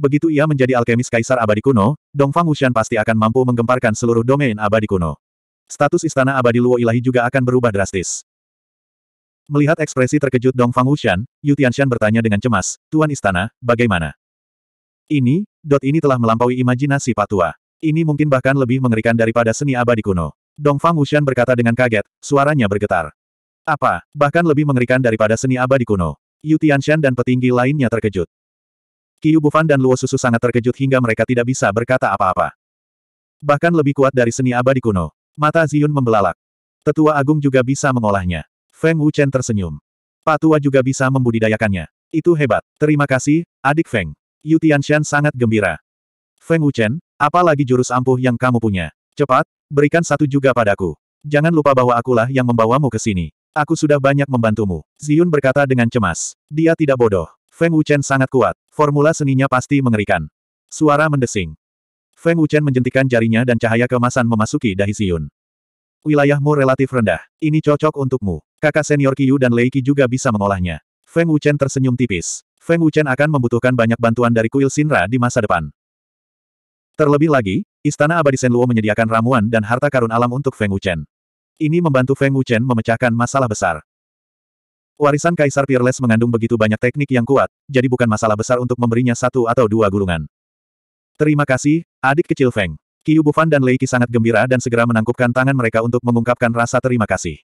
Begitu ia menjadi alkemis kaisar abadi kuno, Dong Fang Wuxian pasti akan mampu menggemparkan seluruh domain abadi kuno. Status istana abadi Luo Ilahi juga akan berubah drastis. Melihat ekspresi terkejut Dong Fang Wuxian, Yu Tianshan bertanya dengan cemas, Tuan Istana, bagaimana? Ini, dot ini telah melampaui imajinasi patua. Ini mungkin bahkan lebih mengerikan daripada seni abadi kuno. Dong Fang Wuxian berkata dengan kaget, suaranya bergetar. Apa, bahkan lebih mengerikan daripada seni abadi kuno. Yu Tianshan dan petinggi lainnya terkejut. Qiu Bufan dan Luo Susu sangat terkejut hingga mereka tidak bisa berkata apa-apa. Bahkan lebih kuat dari seni abadi kuno. Mata Ziyun membelalak. Tetua Agung juga bisa mengolahnya. Feng Wuchen tersenyum. Pak tua juga bisa membudidayakannya. Itu hebat. Terima kasih, adik Feng. Yu Tianxian sangat gembira. Feng Wuchen, apalagi jurus ampuh yang kamu punya. Cepat, berikan satu juga padaku. Jangan lupa bahwa akulah yang membawamu ke sini. Aku sudah banyak membantumu. Ziyun berkata dengan cemas. Dia tidak bodoh. Feng Wuchen sangat kuat. Formula seninya pasti mengerikan. Suara mendesing. Feng Wuchen menjentikan jarinya dan cahaya kemasan memasuki dahi Ziyun. Wilayahmu relatif rendah. Ini cocok untukmu. Kakak senior Kiyu dan Lei Qi juga bisa mengolahnya. Feng Wuchen tersenyum tipis. Feng Wuchen akan membutuhkan banyak bantuan dari kuil Sinra di masa depan. Terlebih lagi, Istana Abadi Senluo menyediakan ramuan dan harta karun alam untuk Feng Wuchen. Ini membantu Feng Wuchen memecahkan masalah besar. Warisan Kaisar Peerless mengandung begitu banyak teknik yang kuat, jadi bukan masalah besar untuk memberinya satu atau dua gulungan. Terima kasih, adik kecil Feng. Qiu Bufan dan Lei Qi sangat gembira dan segera menangkupkan tangan mereka untuk mengungkapkan rasa terima kasih.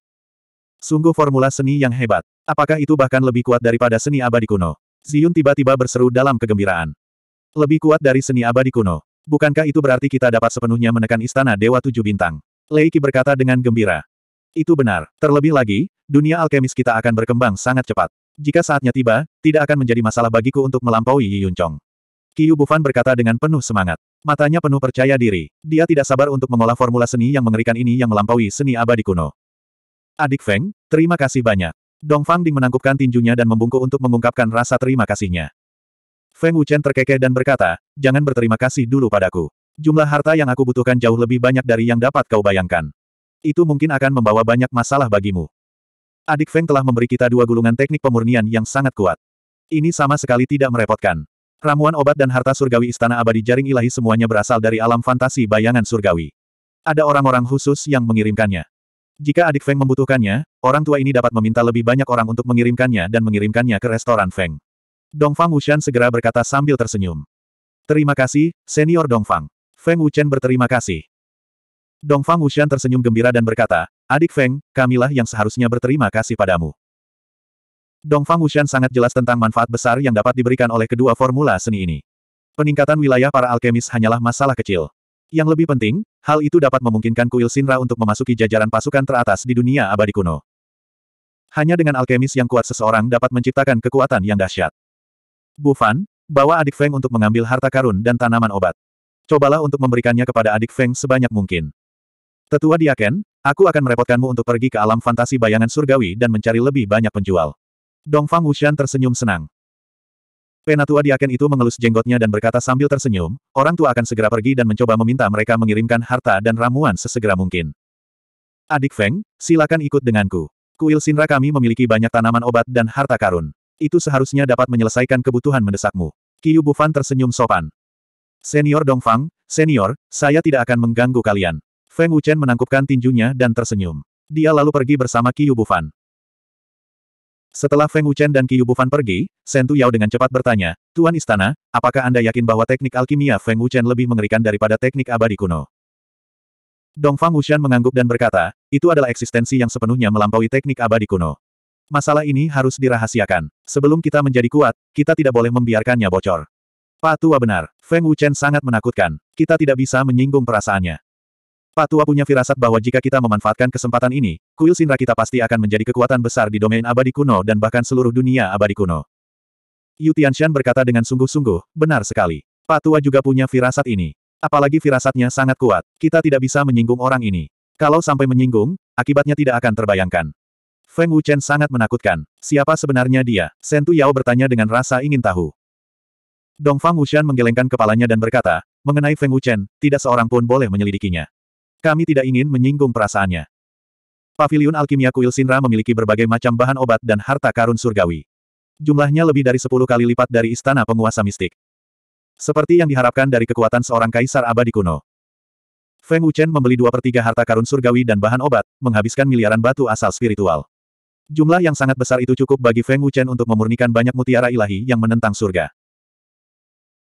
Sungguh formula seni yang hebat. Apakah itu bahkan lebih kuat daripada seni abadi kuno? Ziyun tiba-tiba berseru dalam kegembiraan. Lebih kuat dari seni abadi kuno. Bukankah itu berarti kita dapat sepenuhnya menekan istana Dewa Tujuh Bintang? Lei Qi berkata dengan gembira. Itu benar. Terlebih lagi, dunia alkemis kita akan berkembang sangat cepat. Jika saatnya tiba, tidak akan menjadi masalah bagiku untuk melampaui Yi Yun Chong. Qiu Bufan berkata dengan penuh semangat. Matanya penuh percaya diri. Dia tidak sabar untuk mengolah formula seni yang mengerikan ini yang melampaui seni abadi kuno. Adik Feng, terima kasih banyak. Dong Fang Ding menangkupkan tinjunya dan membungkuk untuk mengungkapkan rasa terima kasihnya. Feng Wuchen terkekeh dan berkata, jangan berterima kasih dulu padaku. Jumlah harta yang aku butuhkan jauh lebih banyak dari yang dapat kau bayangkan. Itu mungkin akan membawa banyak masalah bagimu. Adik Feng telah memberi kita dua gulungan teknik pemurnian yang sangat kuat. Ini sama sekali tidak merepotkan. Ramuan obat dan harta surgawi istana abadi jaring ilahi semuanya berasal dari alam fantasi bayangan surgawi. Ada orang-orang khusus yang mengirimkannya. Jika adik Feng membutuhkannya, orang tua ini dapat meminta lebih banyak orang untuk mengirimkannya dan mengirimkannya ke restoran Feng. Dongfang Wushan segera berkata sambil tersenyum. Terima kasih, senior Dongfang. Feng Wuchen berterima kasih. Dongfang Wushan tersenyum gembira dan berkata, Adik Feng, kamilah yang seharusnya berterima kasih padamu. Dongfang Wushan sangat jelas tentang manfaat besar yang dapat diberikan oleh kedua formula seni ini. Peningkatan wilayah para alkemis hanyalah masalah kecil. Yang lebih penting, hal itu dapat memungkinkan kuil Sinra untuk memasuki jajaran pasukan teratas di dunia abadi kuno. Hanya dengan alkemis yang kuat seseorang dapat menciptakan kekuatan yang dahsyat. Bu Fan, bawa adik Feng untuk mengambil harta karun dan tanaman obat. Cobalah untuk memberikannya kepada adik Feng sebanyak mungkin. Tetua Diaken, aku akan merepotkanmu untuk pergi ke alam fantasi bayangan surgawi dan mencari lebih banyak penjual. Dongfang Wushan tersenyum senang. Penatua Diaken itu mengelus jenggotnya dan berkata sambil tersenyum, orang tua akan segera pergi dan mencoba meminta mereka mengirimkan harta dan ramuan sesegera mungkin. Adik Feng, silakan ikut denganku. Kuil Sinra kami memiliki banyak tanaman obat dan harta karun. Itu seharusnya dapat menyelesaikan kebutuhan mendesakmu. Qiu Bufan tersenyum sopan. Senior Dongfang, senior, saya tidak akan mengganggu kalian. Feng Wuchen menangkupkan tinjunya dan tersenyum. Dia lalu pergi bersama Qiu Bufan. Setelah Feng Wuchen dan Qiyu Bufan pergi, Sentu Yao dengan cepat bertanya, Tuan Istana, apakah Anda yakin bahwa teknik alkimia Feng Wuchen lebih mengerikan daripada teknik abadi kuno? Dongfang Wuxian mengangguk dan berkata, itu adalah eksistensi yang sepenuhnya melampaui teknik abadi kuno. Masalah ini harus dirahasiakan. Sebelum kita menjadi kuat, kita tidak boleh membiarkannya bocor. Pak Tua benar, Feng Wuchen sangat menakutkan. Kita tidak bisa menyinggung perasaannya. Pak Tua punya firasat bahwa jika kita memanfaatkan kesempatan ini, kuil Sinra kita pasti akan menjadi kekuatan besar di domain abadi kuno dan bahkan seluruh dunia abadi kuno. Yu Tianshan berkata dengan sungguh-sungguh, benar sekali. Pak Tua juga punya firasat ini. Apalagi firasatnya sangat kuat, kita tidak bisa menyinggung orang ini. Kalau sampai menyinggung, akibatnya tidak akan terbayangkan. Feng Wuchen sangat menakutkan. Siapa sebenarnya dia? Sentu Yao bertanya dengan rasa ingin tahu. Dongfang Wushan menggelengkan kepalanya dan berkata, mengenai Feng Wuchen, tidak seorang pun boleh menyelidikinya. Kami tidak ingin menyinggung perasaannya. Paviliun Alkimia Kuil Sinra memiliki berbagai macam bahan obat dan harta karun surgawi. Jumlahnya lebih dari sepuluh kali lipat dari istana penguasa mistik. Seperti yang diharapkan dari kekuatan seorang kaisar abadi kuno. Feng Wuchen membeli dua per tiga harta karun surgawi dan bahan obat, menghabiskan miliaran batu asal spiritual. Jumlah yang sangat besar itu cukup bagi Feng Wuchen untuk memurnikan banyak mutiara ilahi yang menentang surga.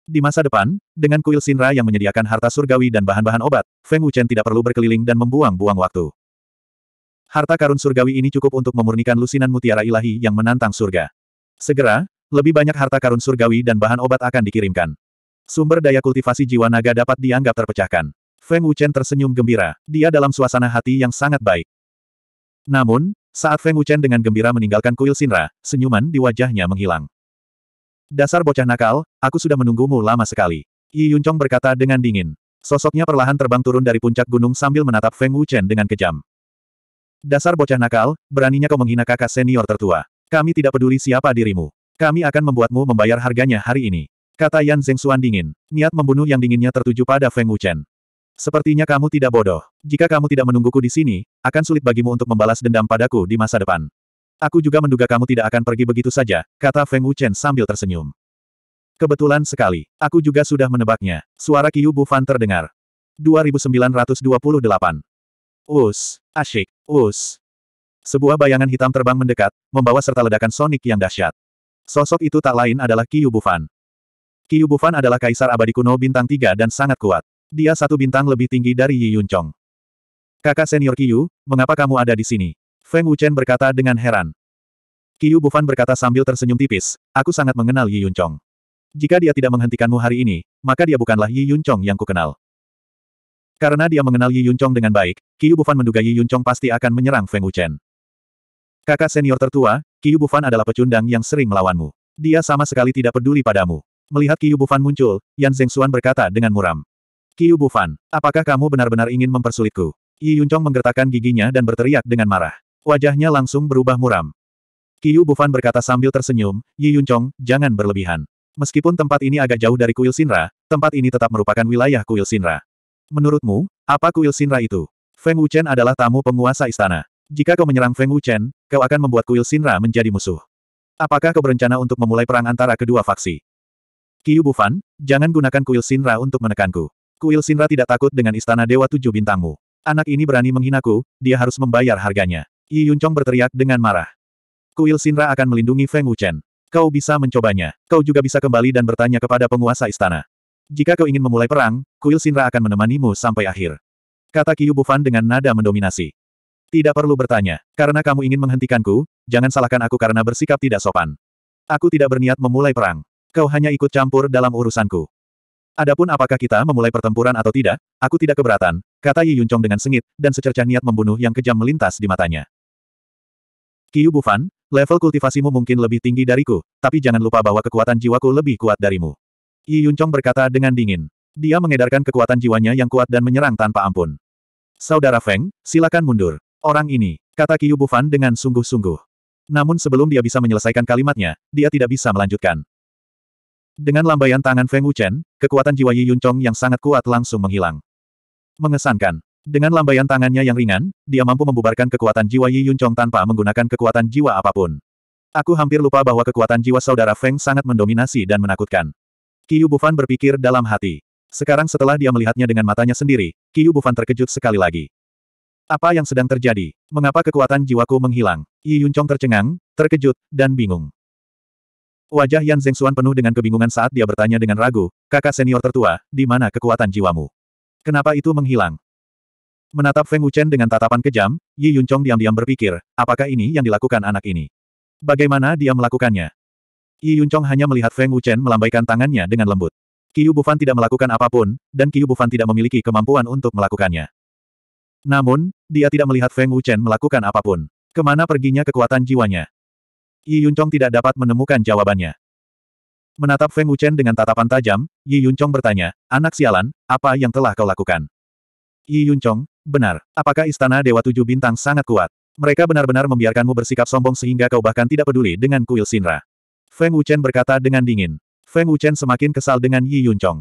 Di masa depan, dengan kuil Sinra yang menyediakan harta surgawi dan bahan-bahan obat, Feng Wuchen tidak perlu berkeliling dan membuang-buang waktu. Harta karun surgawi ini cukup untuk memurnikan lusinan mutiara ilahi yang menantang surga. Segera, lebih banyak harta karun surgawi dan bahan obat akan dikirimkan. Sumber daya kultivasi jiwa naga dapat dianggap terpecahkan. Feng Wuchen tersenyum gembira. Dia dalam suasana hati yang sangat baik. Namun, saat Feng Wuchen dengan gembira meninggalkan kuil Sinra, senyuman di wajahnya menghilang. Dasar bocah nakal, aku sudah menunggumu lama sekali. Yi Yuncong berkata dengan dingin. Sosoknya perlahan terbang turun dari puncak gunung sambil menatap Feng Wuchen dengan kejam. Dasar bocah nakal, beraninya kau menghina kakak senior tertua. Kami tidak peduli siapa dirimu. Kami akan membuatmu membayar harganya hari ini. Kata Yan Zhengxuan dingin. Niat membunuh yang dinginnya tertuju pada Feng Wuchen. Sepertinya kamu tidak bodoh. Jika kamu tidak menungguku di sini, akan sulit bagimu untuk membalas dendam padaku di masa depan. Aku juga menduga kamu tidak akan pergi begitu saja, kata Feng Wuchen sambil tersenyum. Kebetulan sekali, aku juga sudah menebaknya. Suara Qiu Bufan terdengar. 2928. Us, asyik, us. Sebuah bayangan hitam terbang mendekat, membawa serta ledakan sonik yang dahsyat. Sosok itu tak lain adalah Qiu Bufan. Qiu Bufan adalah kaisar abadi kuno bintang tiga dan sangat kuat. Dia satu bintang lebih tinggi dari Yi Yuncong. Kakak senior Qiu, mengapa kamu ada di sini? Feng Wuchen berkata dengan heran. Qiu Bufan berkata sambil tersenyum tipis, aku sangat mengenal Yi Yuncong. Jika dia tidak menghentikanmu hari ini, maka dia bukanlah Yi Yuncong yang kukenal. Karena dia mengenal Yi Yuncong dengan baik, Qiu Bufan menduga Yi Yuncong pasti akan menyerang Feng Wuchen. Kakak senior tertua, Qiu Bufan adalah pecundang yang sering melawanmu. Dia sama sekali tidak peduli padamu. Melihat Qiu Bufan muncul, Yan Zengxuan berkata dengan muram. Qiu Bufan, apakah kamu benar-benar ingin mempersulitku? Yi Yuncong menggertakkan giginya dan berteriak dengan marah. Wajahnya langsung berubah muram. Qiu Bufan berkata sambil tersenyum, Yi Yuncong, jangan berlebihan. Meskipun tempat ini agak jauh dari kuil Sinra, tempat ini tetap merupakan wilayah kuil Sinra. Menurutmu, apa kuil Sinra itu? Feng Wuchen adalah tamu penguasa istana. Jika kau menyerang Feng Wuchen, kau akan membuat kuil Sinra menjadi musuh. Apakah kau berencana untuk memulai perang antara kedua faksi? Qiu Bufan, jangan gunakan kuil Sinra untuk menekanku. Kuil Sinra tidak takut dengan istana Dewa Tujuh Bintangmu. Anak ini berani menghinaku, dia harus membayar harganya. Yi Yuncong berteriak dengan marah. Kuil Sinra akan melindungi Feng Wuchen. Kau bisa mencobanya. Kau juga bisa kembali dan bertanya kepada penguasa istana. Jika kau ingin memulai perang, Kuil Sinra akan menemanimu sampai akhir. Kata Qiu Bufan dengan nada mendominasi. Tidak perlu bertanya, karena kamu ingin menghentikanku, jangan salahkan aku karena bersikap tidak sopan. Aku tidak berniat memulai perang. Kau hanya ikut campur dalam urusanku. Adapun apakah kita memulai pertempuran atau tidak, aku tidak keberatan, kata Yi Yuncong dengan sengit, dan secercah niat membunuh yang kejam melintas di matanya. Kiyu Bufan, level kultivasimu mungkin lebih tinggi dariku, tapi jangan lupa bahwa kekuatan jiwaku lebih kuat darimu. Yi Yuncong berkata dengan dingin. Dia mengedarkan kekuatan jiwanya yang kuat dan menyerang tanpa ampun. Saudara Feng, silakan mundur. Orang ini, kata Kiyu Bufan dengan sungguh-sungguh. Namun sebelum dia bisa menyelesaikan kalimatnya, dia tidak bisa melanjutkan. Dengan lambaian tangan Feng Wuchen, kekuatan jiwa Yi Yuncong yang sangat kuat langsung menghilang. Mengesankan. Dengan lambaian tangannya yang ringan, dia mampu membubarkan kekuatan jiwa Yi Yuncong tanpa menggunakan kekuatan jiwa apapun. Aku hampir lupa bahwa kekuatan jiwa saudara Feng sangat mendominasi dan menakutkan. Qiu Bufan berpikir dalam hati. Sekarang setelah dia melihatnya dengan matanya sendiri, Qiu Bufan terkejut sekali lagi. Apa yang sedang terjadi? Mengapa kekuatan jiwaku menghilang? Yi Yuncong tercengang, terkejut, dan bingung. Wajah Yan Zengxuan penuh dengan kebingungan saat dia bertanya dengan ragu, kakak senior tertua, di mana kekuatan jiwamu? Kenapa itu menghilang? Menatap Feng Wuchen dengan tatapan kejam, Yi Yuncong diam-diam berpikir, apakah ini yang dilakukan anak ini? Bagaimana dia melakukannya? Yi Yuncong hanya melihat Feng Wuchen melambaikan tangannya dengan lembut. Qiu Bufan tidak melakukan apapun, dan Qiu Bufan tidak memiliki kemampuan untuk melakukannya. Namun, dia tidak melihat Feng Wuchen melakukan apapun. Kemana perginya kekuatan jiwanya? Yi Yuncong tidak dapat menemukan jawabannya. Menatap Feng Wuchen dengan tatapan tajam, Yi Yuncong bertanya, Anak sialan, apa yang telah kau lakukan? Yi Yuncong, Benar, apakah istana Dewa Tujuh Bintang sangat kuat? Mereka benar-benar membiarkanmu bersikap sombong sehingga kau bahkan tidak peduli dengan kuil Sinra. Feng Wuchen berkata dengan dingin. Feng Wuchen semakin kesal dengan Yi Yuncong.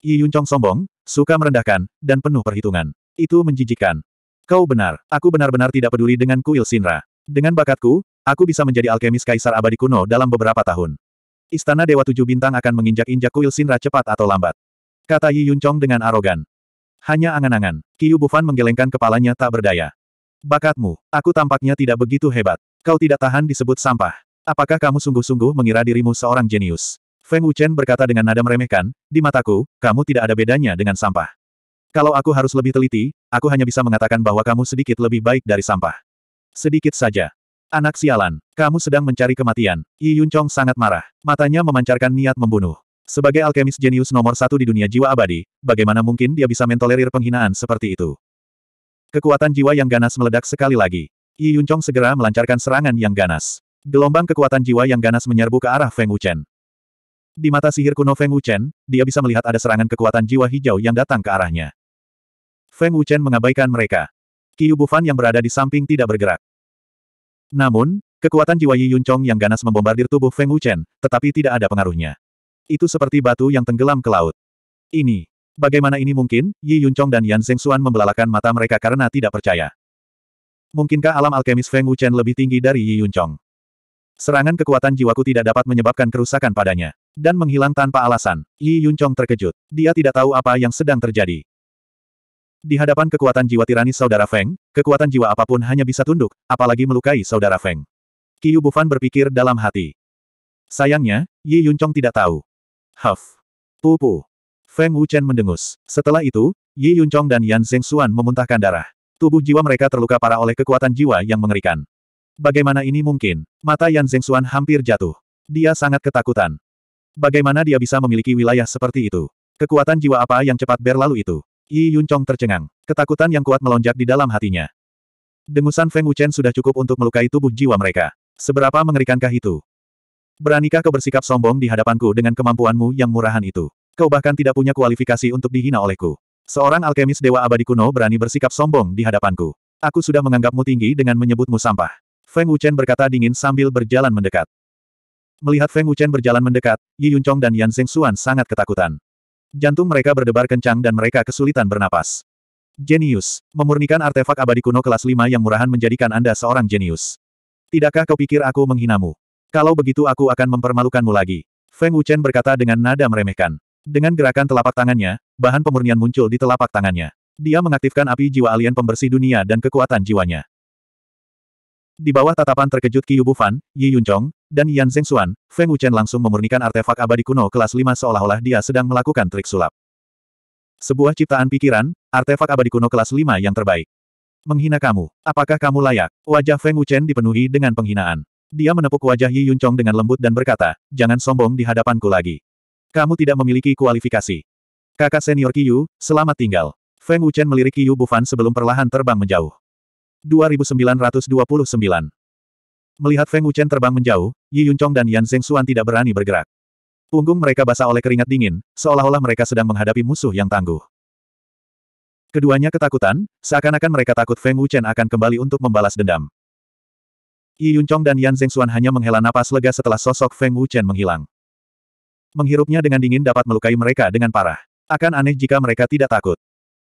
Yi Yuncong sombong, suka merendahkan, dan penuh perhitungan. Itu menjijikkan. Kau benar, aku benar-benar tidak peduli dengan kuil Sinra. Dengan bakatku, aku bisa menjadi alkemis kaisar abadi kuno dalam beberapa tahun. Istana Dewa Tujuh Bintang akan menginjak-injak kuil Sinra cepat atau lambat. Kata Yi Yuncong dengan arogan. Hanya angan-angan. Qiu Bufan menggelengkan kepalanya tak berdaya. Bakatmu, aku tampaknya tidak begitu hebat. Kau tidak tahan disebut sampah. Apakah kamu sungguh-sungguh mengira dirimu seorang jenius? Feng Wuchen berkata dengan nada meremehkan, di mataku, kamu tidak ada bedanya dengan sampah. Kalau aku harus lebih teliti, aku hanya bisa mengatakan bahwa kamu sedikit lebih baik dari sampah. Sedikit saja. Anak sialan, kamu sedang mencari kematian. Yi Yun Chong sangat marah. Matanya memancarkan niat membunuh. Sebagai alkemis jenius nomor satu di dunia jiwa abadi, bagaimana mungkin dia bisa mentolerir penghinaan seperti itu? Kekuatan jiwa yang ganas meledak sekali lagi. Yi Yuncong segera melancarkan serangan yang ganas. Gelombang kekuatan jiwa yang ganas menyerbu ke arah Feng Wuchen. Di mata sihir kuno Feng Wuchen, dia bisa melihat ada serangan kekuatan jiwa hijau yang datang ke arahnya. Feng Wuchen mengabaikan mereka. Qiu Bufan yang berada di samping tidak bergerak. Namun, kekuatan jiwa Yi Yuncong yang ganas membombardir tubuh Feng Wuchen, tetapi tidak ada pengaruhnya. Itu seperti batu yang tenggelam ke laut. Ini. Bagaimana ini mungkin? Yi Yuncong dan Yan Zhengxuan membelalakan mata mereka karena tidak percaya. Mungkinkah alam alkemis Feng Wuchen lebih tinggi dari Yi Yuncong? Serangan kekuatan jiwaku tidak dapat menyebabkan kerusakan padanya. Dan menghilang tanpa alasan. Yi Yuncong terkejut. Dia tidak tahu apa yang sedang terjadi. Di hadapan kekuatan jiwa tirani saudara Feng, kekuatan jiwa apapun hanya bisa tunduk, apalagi melukai saudara Feng. Qiu Bufan berpikir dalam hati. Sayangnya, Yi Yuncong tidak tahu. Huff. Pupu. Feng Wuchen mendengus. Setelah itu, Yi Yuncong dan Yan Zhengxuan memuntahkan darah. Tubuh jiwa mereka terluka parah oleh kekuatan jiwa yang mengerikan. Bagaimana ini mungkin? Mata Yan Zhengxuan hampir jatuh. Dia sangat ketakutan. Bagaimana dia bisa memiliki wilayah seperti itu? Kekuatan jiwa apa yang cepat berlalu itu? Yi Yuncong tercengang. Ketakutan yang kuat melonjak di dalam hatinya. Dengusan Feng Wuchen sudah cukup untuk melukai tubuh jiwa mereka. Seberapa mengerikankah itu? Beranikah kau bersikap sombong di hadapanku dengan kemampuanmu yang murahan itu? Kau bahkan tidak punya kualifikasi untuk dihina olehku. Seorang alkemis dewa abadi kuno berani bersikap sombong di hadapanku. Aku sudah menganggapmu tinggi dengan menyebutmu sampah. Feng Wuchen berkata dingin sambil berjalan mendekat. Melihat Feng Wuchen berjalan mendekat, Yi Yuncong dan Yan Xuan sangat ketakutan. Jantung mereka berdebar kencang dan mereka kesulitan bernapas. Jenius. Memurnikan artefak abadi kuno kelas 5 yang murahan menjadikan Anda seorang jenius. Tidakkah kau pikir aku menghinamu? Kalau begitu aku akan mempermalukanmu lagi. Feng Wuchen berkata dengan nada meremehkan. Dengan gerakan telapak tangannya, bahan pemurnian muncul di telapak tangannya. Dia mengaktifkan api jiwa alien pembersih dunia dan kekuatan jiwanya. Di bawah tatapan terkejut Qi Bufan, Yi Yunchong, dan Yan Zhengxuan, Feng Wuchen langsung memurnikan artefak abadi kuno kelas 5 seolah-olah dia sedang melakukan trik sulap. Sebuah ciptaan pikiran, artefak abadi kuno kelas 5 yang terbaik. Menghina kamu, apakah kamu layak? Wajah Feng Wuchen dipenuhi dengan penghinaan. Dia menepuk wajah Yi Yun dengan lembut dan berkata, jangan sombong di hadapanku lagi. Kamu tidak memiliki kualifikasi. Kakak senior Qiyu, selamat tinggal. Feng Wuchen melirik Qiyu Bufan sebelum perlahan terbang menjauh. 2929 Melihat Feng Wuchen terbang menjauh, Yi Yun dan Yan Zheng Xuan tidak berani bergerak. Punggung mereka basah oleh keringat dingin, seolah-olah mereka sedang menghadapi musuh yang tangguh. Keduanya ketakutan, seakan-akan mereka takut Feng Wuchen akan kembali untuk membalas dendam. Yi Yuncong dan Yan Zhengxuan hanya menghela napas lega setelah sosok Feng Wuchen menghilang. Menghirupnya dengan dingin dapat melukai mereka dengan parah. Akan aneh jika mereka tidak takut.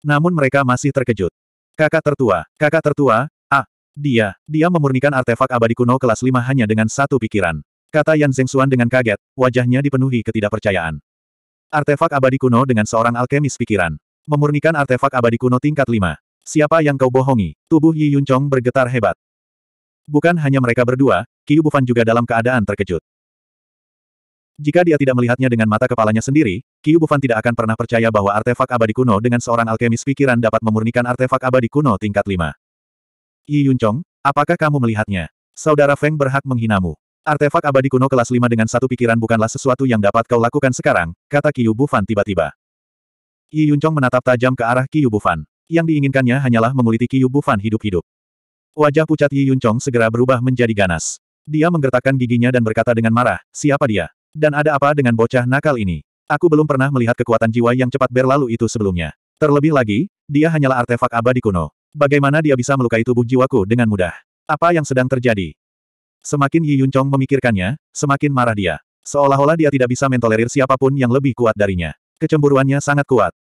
Namun mereka masih terkejut. Kakak tertua, kakak tertua, ah, dia, dia memurnikan artefak abadi kuno kelas 5 hanya dengan satu pikiran. Kata Yan Zhengxuan dengan kaget, wajahnya dipenuhi ketidakpercayaan. Artefak abadi kuno dengan seorang alkemis pikiran. Memurnikan artefak abadi kuno tingkat 5. Siapa yang kau bohongi? Tubuh Yi Yuncong bergetar hebat. Bukan hanya mereka berdua, Qiu Bufan juga dalam keadaan terkejut. Jika dia tidak melihatnya dengan mata kepalanya sendiri, Qiu Bufan tidak akan pernah percaya bahwa artefak abadi kuno dengan seorang alkemis pikiran dapat memurnikan artefak abadi kuno tingkat 5. Yi Yunchong, apakah kamu melihatnya? Saudara Feng berhak menghinamu. Artefak abadi kuno kelas 5 dengan satu pikiran bukanlah sesuatu yang dapat kau lakukan sekarang, kata Qiu Bufan tiba-tiba. Yi Yunchong menatap tajam ke arah Qiu Bufan. Yang diinginkannya hanyalah menguliti Qiu Bufan hidup-hidup. Wajah pucat Yi Yun Chong segera berubah menjadi ganas. Dia menggertakkan giginya dan berkata dengan marah, siapa dia? Dan ada apa dengan bocah nakal ini? Aku belum pernah melihat kekuatan jiwa yang cepat berlalu itu sebelumnya. Terlebih lagi, dia hanyalah artefak abadi kuno. Bagaimana dia bisa melukai tubuh jiwaku dengan mudah? Apa yang sedang terjadi? Semakin Yi Yun Chong memikirkannya, semakin marah dia. Seolah-olah dia tidak bisa mentolerir siapapun yang lebih kuat darinya. Kecemburuannya sangat kuat.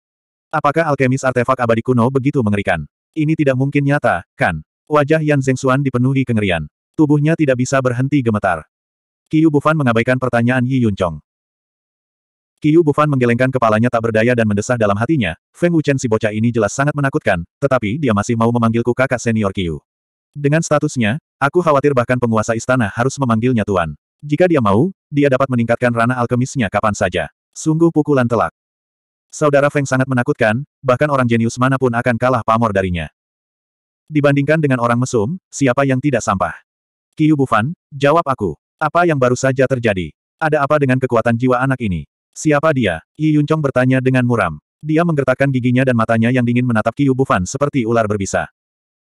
Apakah alkemis artefak abadi kuno begitu mengerikan? Ini tidak mungkin nyata, kan? Wajah Yan Zhengxuan dipenuhi kengerian. Tubuhnya tidak bisa berhenti gemetar. Qiu Bufan mengabaikan pertanyaan Yi Yuncong. Qiu Bufan menggelengkan kepalanya tak berdaya dan mendesah dalam hatinya, Feng Wuchen si bocah ini jelas sangat menakutkan, tetapi dia masih mau memanggilku kakak senior Qiu. Dengan statusnya, aku khawatir bahkan penguasa istana harus memanggilnya tuan. Jika dia mau, dia dapat meningkatkan ranah alkemisnya kapan saja. Sungguh pukulan telak. Saudara Feng sangat menakutkan, bahkan orang jenius manapun akan kalah pamor darinya. Dibandingkan dengan orang mesum, siapa yang tidak sampah? Kiyu Bufan, jawab aku. Apa yang baru saja terjadi? Ada apa dengan kekuatan jiwa anak ini? Siapa dia? Yi Yuncong bertanya dengan muram. Dia menggertakkan giginya dan matanya yang dingin menatap Kiyu Bufan seperti ular berbisa.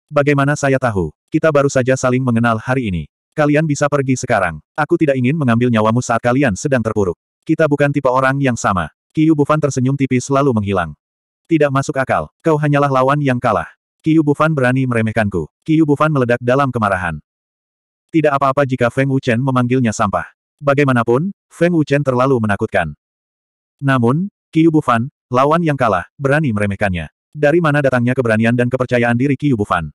Bagaimana saya tahu? Kita baru saja saling mengenal hari ini. Kalian bisa pergi sekarang. Aku tidak ingin mengambil nyawamu saat kalian sedang terpuruk. Kita bukan tipe orang yang sama. Kiyu Bufan tersenyum tipis lalu menghilang. Tidak masuk akal. Kau hanyalah lawan yang kalah. Qiu Bufan berani meremehkanku. Qiu Bufan meledak dalam kemarahan. Tidak apa-apa jika Feng Wuchen memanggilnya sampah. Bagaimanapun, Feng Wuchen terlalu menakutkan. Namun, Qiu Bufan, lawan yang kalah, berani meremehkannya. Dari mana datangnya keberanian dan kepercayaan diri Qiu Bufan?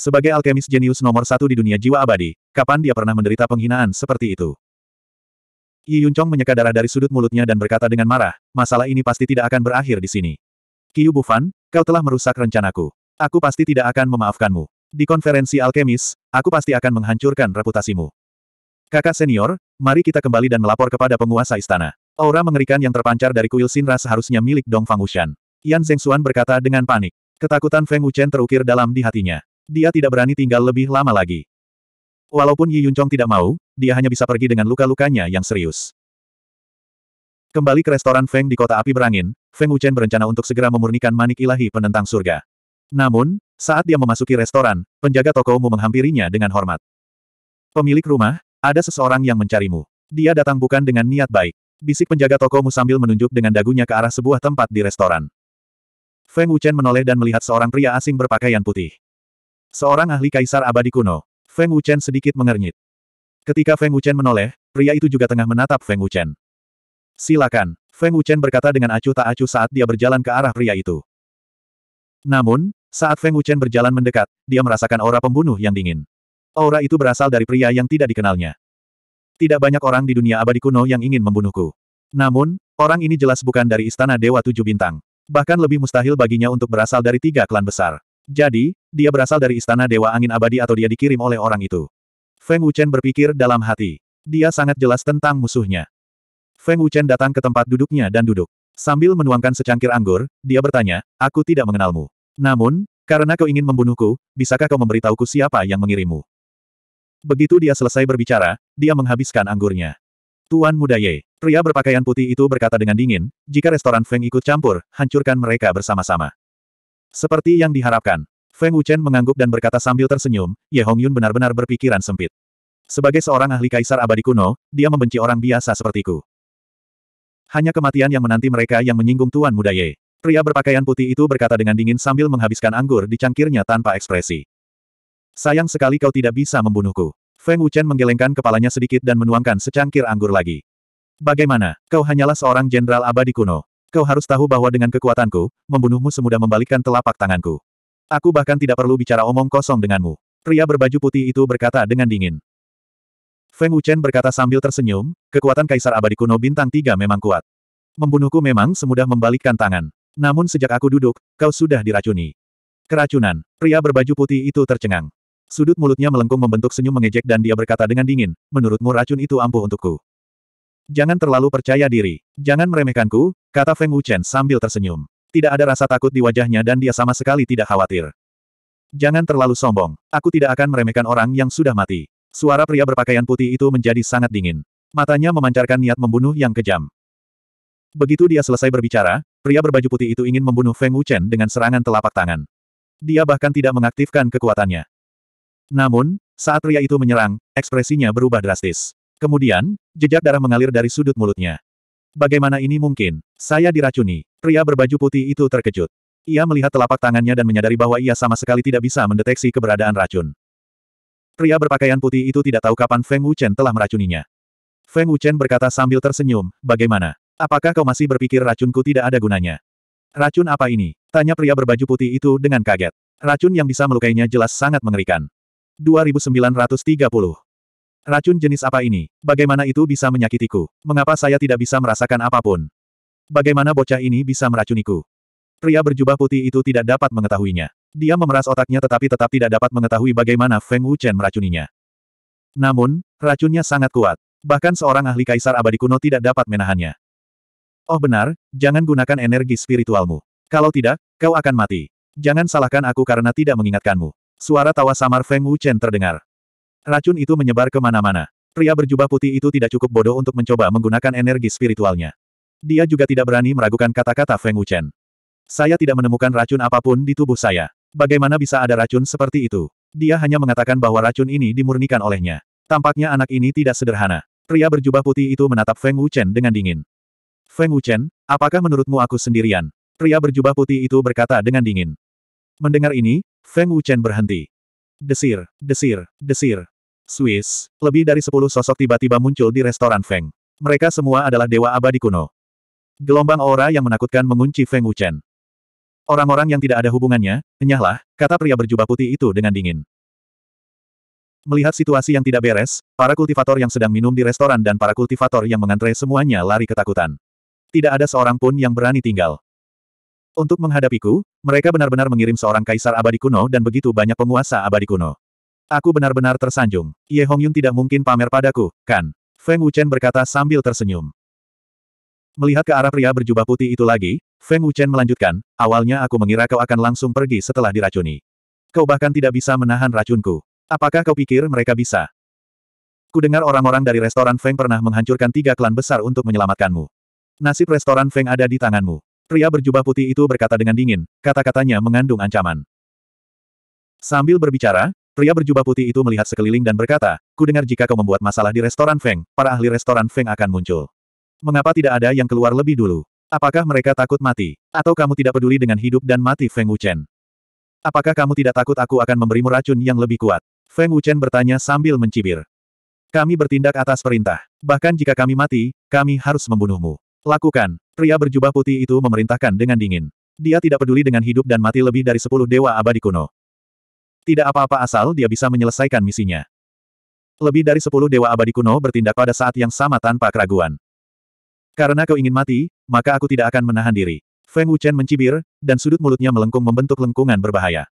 Sebagai alkemis jenius nomor satu di dunia jiwa abadi, kapan dia pernah menderita penghinaan seperti itu? Yi Yuncong menyeka darah dari sudut mulutnya dan berkata dengan marah, masalah ini pasti tidak akan berakhir di sini. Qiu Bufan, Kau telah merusak rencanaku. Aku pasti tidak akan memaafkanmu. Di konferensi alkemis, aku pasti akan menghancurkan reputasimu. Kakak senior, mari kita kembali dan melapor kepada penguasa istana. Aura mengerikan yang terpancar dari kuil Sinra seharusnya milik Dong Fang Wuxian. Yan Zengxuan berkata dengan panik. Ketakutan Feng Wuchen terukir dalam di hatinya. Dia tidak berani tinggal lebih lama lagi. Walaupun Yi Yuncong tidak mau, dia hanya bisa pergi dengan luka-lukanya yang serius. Kembali ke restoran Feng di kota api berangin, Feng Wuchen berencana untuk segera memurnikan manik ilahi penentang surga. Namun, saat dia memasuki restoran, penjaga toko Mu menghampirinya dengan hormat. Pemilik rumah, ada seseorang yang mencarimu. Dia datang bukan dengan niat baik. Bisik penjaga toko Mu sambil menunjuk dengan dagunya ke arah sebuah tempat di restoran. Feng Wuchen menoleh dan melihat seorang pria asing berpakaian putih. Seorang ahli kaisar abadi kuno. Feng Wuchen sedikit mengernyit. Ketika Feng Wuchen menoleh, pria itu juga tengah menatap Feng Wuchen. Silakan, Feng Wuchen berkata dengan acuh tak acuh saat dia berjalan ke arah pria itu. Namun, saat Feng Wuchen berjalan mendekat, dia merasakan aura pembunuh yang dingin. Aura itu berasal dari pria yang tidak dikenalnya. Tidak banyak orang di dunia abadi kuno yang ingin membunuhku. Namun, orang ini jelas bukan dari istana Dewa Tujuh Bintang. Bahkan lebih mustahil baginya untuk berasal dari tiga klan besar. Jadi, dia berasal dari istana Dewa Angin Abadi atau dia dikirim oleh orang itu. Feng Wuchen berpikir dalam hati. Dia sangat jelas tentang musuhnya. Feng Wuchen datang ke tempat duduknya dan duduk. Sambil menuangkan secangkir anggur, dia bertanya, aku tidak mengenalmu. Namun, karena kau ingin membunuhku, bisakah kau memberitahuku siapa yang mengirimu? Begitu dia selesai berbicara, dia menghabiskan anggurnya. Tuan Muda Ye, pria berpakaian putih itu berkata dengan dingin, jika restoran Feng ikut campur, hancurkan mereka bersama-sama. Seperti yang diharapkan, Feng Wuchen mengangguk dan berkata sambil tersenyum, Ye Hongyun benar-benar berpikiran sempit. Sebagai seorang ahli kaisar abadi kuno, dia membenci orang biasa sepertiku. Hanya kematian yang menanti mereka yang menyinggung Tuan Muda Ye. Pria berpakaian putih itu berkata dengan dingin sambil menghabiskan anggur di cangkirnya tanpa ekspresi. Sayang sekali kau tidak bisa membunuhku. Feng Wuchen menggelengkan kepalanya sedikit dan menuangkan secangkir anggur lagi. Bagaimana, kau hanyalah seorang jenderal abadi kuno. Kau harus tahu bahwa dengan kekuatanku, membunuhmu semudah membalikkan telapak tanganku. Aku bahkan tidak perlu bicara omong kosong denganmu. Pria berbaju putih itu berkata dengan dingin. Feng Wuchen berkata sambil tersenyum, kekuatan Kaisar Abadi Kuno Bintang Tiga memang kuat. Membunuhku memang semudah membalikkan tangan. Namun sejak aku duduk, kau sudah diracuni. Keracunan, pria berbaju putih itu tercengang. Sudut mulutnya melengkung membentuk senyum mengejek dan dia berkata dengan dingin, menurutmu racun itu ampuh untukku. Jangan terlalu percaya diri. Jangan meremehkanku, kata Feng Wuchen sambil tersenyum. Tidak ada rasa takut di wajahnya dan dia sama sekali tidak khawatir. Jangan terlalu sombong. Aku tidak akan meremehkan orang yang sudah mati. Suara pria berpakaian putih itu menjadi sangat dingin. Matanya memancarkan niat membunuh yang kejam. Begitu dia selesai berbicara, pria berbaju putih itu ingin membunuh Feng Wuchen dengan serangan telapak tangan. Dia bahkan tidak mengaktifkan kekuatannya. Namun, saat pria itu menyerang, ekspresinya berubah drastis. Kemudian, jejak darah mengalir dari sudut mulutnya. Bagaimana ini mungkin? Saya diracuni. Pria berbaju putih itu terkejut. Ia melihat telapak tangannya dan menyadari bahwa ia sama sekali tidak bisa mendeteksi keberadaan racun. Pria berpakaian putih itu tidak tahu kapan Feng Wuchen telah meracuninya. Feng Wuchen berkata sambil tersenyum, bagaimana? Apakah kau masih berpikir racunku tidak ada gunanya? Racun apa ini? Tanya pria berbaju putih itu dengan kaget. Racun yang bisa melukainya jelas sangat mengerikan. 2930. Racun jenis apa ini? Bagaimana itu bisa menyakitiku? Mengapa saya tidak bisa merasakan apapun? Bagaimana bocah ini bisa meracuniku? Pria berjubah putih itu tidak dapat mengetahuinya. Dia memeras otaknya tetapi tetap tidak dapat mengetahui bagaimana Feng Wuchen meracuninya. Namun, racunnya sangat kuat. Bahkan seorang ahli kaisar abadi kuno tidak dapat menahannya. Oh benar, jangan gunakan energi spiritualmu. Kalau tidak, kau akan mati. Jangan salahkan aku karena tidak mengingatkanmu. Suara tawa samar Feng Wuchen terdengar. Racun itu menyebar kemana-mana. Pria berjubah putih itu tidak cukup bodoh untuk mencoba menggunakan energi spiritualnya. Dia juga tidak berani meragukan kata-kata Feng Wuchen. Saya tidak menemukan racun apapun di tubuh saya. Bagaimana bisa ada racun seperti itu? Dia hanya mengatakan bahwa racun ini dimurnikan olehnya. Tampaknya anak ini tidak sederhana. Pria berjubah putih itu menatap Feng Wuchen dengan dingin. Feng Wuchen, apakah menurutmu aku sendirian? Pria berjubah putih itu berkata dengan dingin. Mendengar ini, Feng Wuchen berhenti. Desir, desir, desir. Swiss, lebih dari sepuluh sosok tiba-tiba muncul di restoran Feng. Mereka semua adalah dewa abadi kuno. Gelombang aura yang menakutkan mengunci Feng Wuchen. Orang-orang yang tidak ada hubungannya, enyahlah, kata pria berjubah putih itu dengan dingin. Melihat situasi yang tidak beres, para kultivator yang sedang minum di restoran dan para kultivator yang mengantre semuanya lari ketakutan. Tidak ada seorang pun yang berani tinggal. Untuk menghadapiku, mereka benar-benar mengirim seorang kaisar abadi kuno dan begitu banyak penguasa abadi kuno. Aku benar-benar tersanjung. Ye Hongyun tidak mungkin pamer padaku, kan? Feng Wuchen berkata sambil tersenyum. Melihat ke arah pria berjubah putih itu lagi, Feng Wuchen melanjutkan, awalnya aku mengira kau akan langsung pergi setelah diracuni. Kau bahkan tidak bisa menahan racunku. Apakah kau pikir mereka bisa? Kudengar orang-orang dari restoran Feng pernah menghancurkan tiga klan besar untuk menyelamatkanmu. Nasib restoran Feng ada di tanganmu. Pria berjubah putih itu berkata dengan dingin, kata-katanya mengandung ancaman. Sambil berbicara, Pria berjubah putih itu melihat sekeliling dan berkata, ku dengar jika kau membuat masalah di restoran Feng, para ahli restoran Feng akan muncul. Mengapa tidak ada yang keluar lebih dulu? Apakah mereka takut mati? Atau kamu tidak peduli dengan hidup dan mati Feng Wuchen? Apakah kamu tidak takut aku akan memberimu racun yang lebih kuat? Feng Wuchen bertanya sambil mencibir. Kami bertindak atas perintah. Bahkan jika kami mati, kami harus membunuhmu. Lakukan. Pria berjubah putih itu memerintahkan dengan dingin. Dia tidak peduli dengan hidup dan mati lebih dari sepuluh dewa abadi kuno. Tidak apa-apa asal dia bisa menyelesaikan misinya. Lebih dari sepuluh dewa abadi kuno bertindak pada saat yang sama tanpa keraguan. Karena kau ingin mati, maka aku tidak akan menahan diri. Feng Wuchen mencibir, dan sudut mulutnya melengkung membentuk lengkungan berbahaya.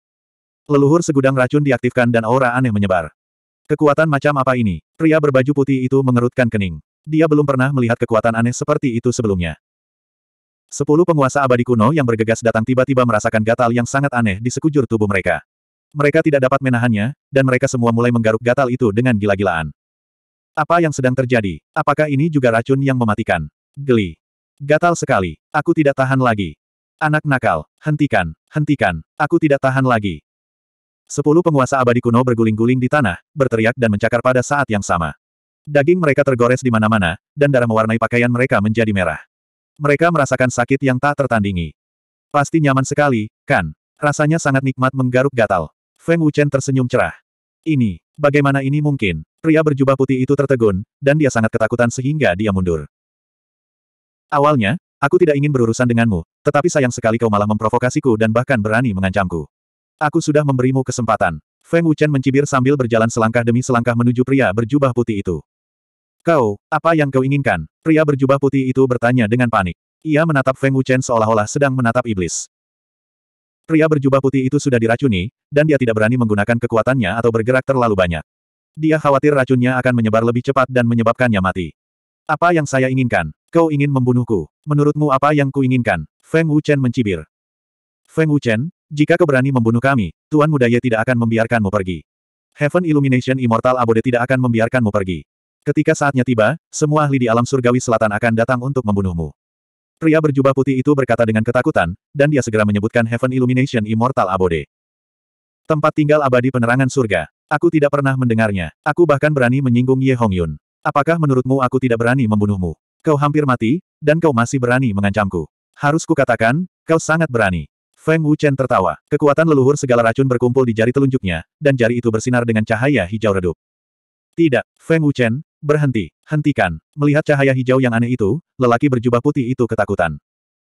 Leluhur segudang racun diaktifkan dan aura aneh menyebar. Kekuatan macam apa ini? Pria berbaju putih itu mengerutkan kening. Dia belum pernah melihat kekuatan aneh seperti itu sebelumnya. Sepuluh penguasa abadi kuno yang bergegas datang tiba-tiba merasakan gatal yang sangat aneh di sekujur tubuh mereka. Mereka tidak dapat menahannya, dan mereka semua mulai menggaruk gatal itu dengan gila-gilaan. Apa yang sedang terjadi? Apakah ini juga racun yang mematikan? Geli. Gatal sekali. Aku tidak tahan lagi. Anak nakal. Hentikan. Hentikan. Aku tidak tahan lagi. Sepuluh penguasa abadi kuno berguling-guling di tanah, berteriak dan mencakar pada saat yang sama. Daging mereka tergores di mana-mana, dan darah mewarnai pakaian mereka menjadi merah. Mereka merasakan sakit yang tak tertandingi. Pasti nyaman sekali, kan? Rasanya sangat nikmat menggaruk gatal. Feng Wuchen tersenyum cerah. Ini, bagaimana ini mungkin? Pria berjubah putih itu tertegun, dan dia sangat ketakutan sehingga dia mundur. Awalnya, aku tidak ingin berurusan denganmu, tetapi sayang sekali kau malah memprovokasiku dan bahkan berani mengancamku. Aku sudah memberimu kesempatan. Feng Wuchen mencibir sambil berjalan selangkah demi selangkah menuju pria berjubah putih itu. Kau, apa yang kau inginkan? Pria berjubah putih itu bertanya dengan panik. Ia menatap Feng Wuchen seolah-olah sedang menatap iblis. Pria berjubah putih itu sudah diracuni, dan dia tidak berani menggunakan kekuatannya atau bergerak terlalu banyak. Dia khawatir racunnya akan menyebar lebih cepat dan menyebabkannya mati. Apa yang saya inginkan? Kau ingin membunuhku. Menurutmu apa yang kuinginkan? Feng Wuchen mencibir. Feng Wuchen, jika kau berani membunuh kami, Tuan Muda Ye tidak akan membiarkanmu pergi. Heaven Illumination Immortal Abode tidak akan membiarkanmu pergi. Ketika saatnya tiba, semua ahli di alam surgawi selatan akan datang untuk membunuhmu. Pria berjubah putih itu berkata dengan ketakutan, dan dia segera menyebutkan Heaven Illumination Immortal Abode. Tempat tinggal abadi penerangan surga. Aku tidak pernah mendengarnya. Aku bahkan berani menyinggung Ye Hongyun. Apakah menurutmu aku tidak berani membunuhmu? Kau hampir mati, dan kau masih berani mengancamku. Harus kukatakan, kau sangat berani. Feng Wuchen tertawa. Kekuatan leluhur segala racun berkumpul di jari telunjuknya, dan jari itu bersinar dengan cahaya hijau redup. Tidak, Feng Wuchen, berhenti, hentikan. Melihat cahaya hijau yang aneh itu, lelaki berjubah putih itu ketakutan.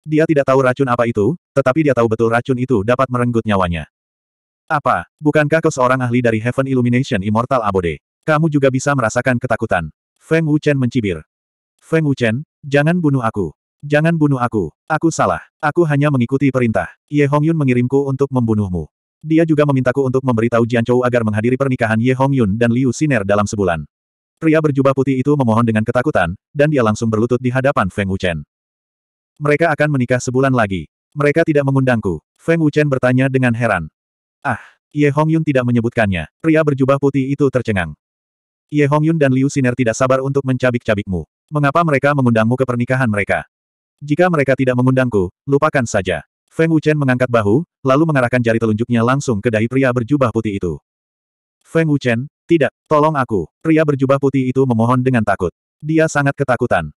Dia tidak tahu racun apa itu, tetapi dia tahu betul racun itu dapat merenggut nyawanya. Apa, bukankah kau seorang ahli dari Heaven Illumination Immortal Abode? Kamu juga bisa merasakan ketakutan. Feng Wuchen mencibir. Feng Wuchen, jangan bunuh aku. Jangan bunuh aku. Aku salah. Aku hanya mengikuti perintah. Ye Hongyun mengirimku untuk membunuhmu. Dia juga memintaku untuk memberitahu Jian Chou agar menghadiri pernikahan Ye Hongyun dan Liu Siner dalam sebulan. Pria berjubah putih itu memohon dengan ketakutan, dan dia langsung berlutut di hadapan Feng Wuchen. Mereka akan menikah sebulan lagi. Mereka tidak mengundangku. Feng Wuchen bertanya dengan heran. Ah, Ye Hongyun tidak menyebutkannya. Pria berjubah putih itu tercengang. Ye Hongyun dan Liu Siner tidak sabar untuk mencabik-cabikmu. Mengapa mereka mengundangmu ke pernikahan mereka? Jika mereka tidak mengundangku, lupakan saja. Feng Wuchen mengangkat bahu, lalu mengarahkan jari telunjuknya langsung ke dahi pria berjubah putih itu. Feng Wuchen, tidak, tolong aku. Pria berjubah putih itu memohon dengan takut. Dia sangat ketakutan.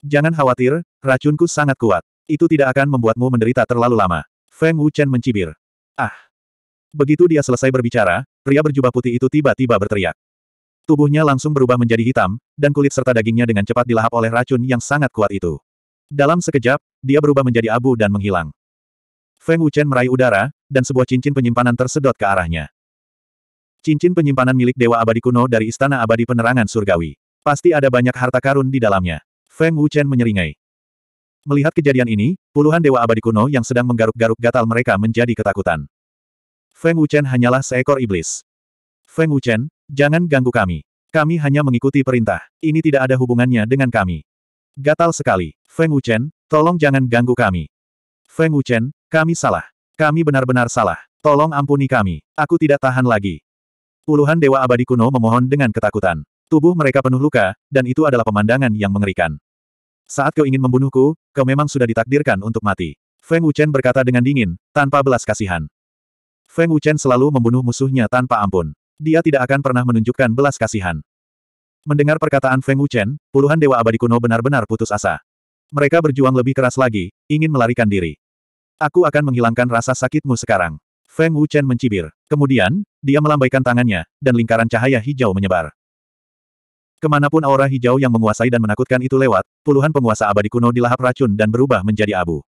Jangan khawatir, racunku sangat kuat. Itu tidak akan membuatmu menderita terlalu lama. Feng Wuchen mencibir. Ah! Begitu dia selesai berbicara, pria berjubah putih itu tiba-tiba berteriak. Tubuhnya langsung berubah menjadi hitam, dan kulit serta dagingnya dengan cepat dilahap oleh racun yang sangat kuat itu. Dalam sekejap, dia berubah menjadi abu dan menghilang. Feng Wuchen meraih udara, dan sebuah cincin penyimpanan tersedot ke arahnya. Cincin penyimpanan milik Dewa Abadi Kuno dari Istana Abadi Penerangan Surgawi. Pasti ada banyak harta karun di dalamnya. Feng Wuchen menyeringai. Melihat kejadian ini, puluhan Dewa Abadi Kuno yang sedang menggaruk-garuk gatal mereka menjadi ketakutan. Feng Wuchen hanyalah seekor iblis. Feng Wuchen, jangan ganggu kami. Kami hanya mengikuti perintah. Ini tidak ada hubungannya dengan kami. Gatal sekali. Feng Wuchen, tolong jangan ganggu kami. Feng Wuchen, kami salah. Kami benar-benar salah. Tolong ampuni kami. Aku tidak tahan lagi. Puluhan dewa abadi kuno memohon dengan ketakutan. Tubuh mereka penuh luka, dan itu adalah pemandangan yang mengerikan. Saat kau ingin membunuhku, kau memang sudah ditakdirkan untuk mati. Feng Wuchen berkata dengan dingin, tanpa belas kasihan. Feng Wuchen selalu membunuh musuhnya tanpa ampun dia tidak akan pernah menunjukkan belas kasihan. Mendengar perkataan Feng Wuchen, puluhan dewa abadi kuno benar-benar putus asa. Mereka berjuang lebih keras lagi, ingin melarikan diri. Aku akan menghilangkan rasa sakitmu sekarang. Feng Wuchen mencibir. Kemudian, dia melambaikan tangannya, dan lingkaran cahaya hijau menyebar. Kemanapun aura hijau yang menguasai dan menakutkan itu lewat, puluhan penguasa abadi kuno dilahap racun dan berubah menjadi abu.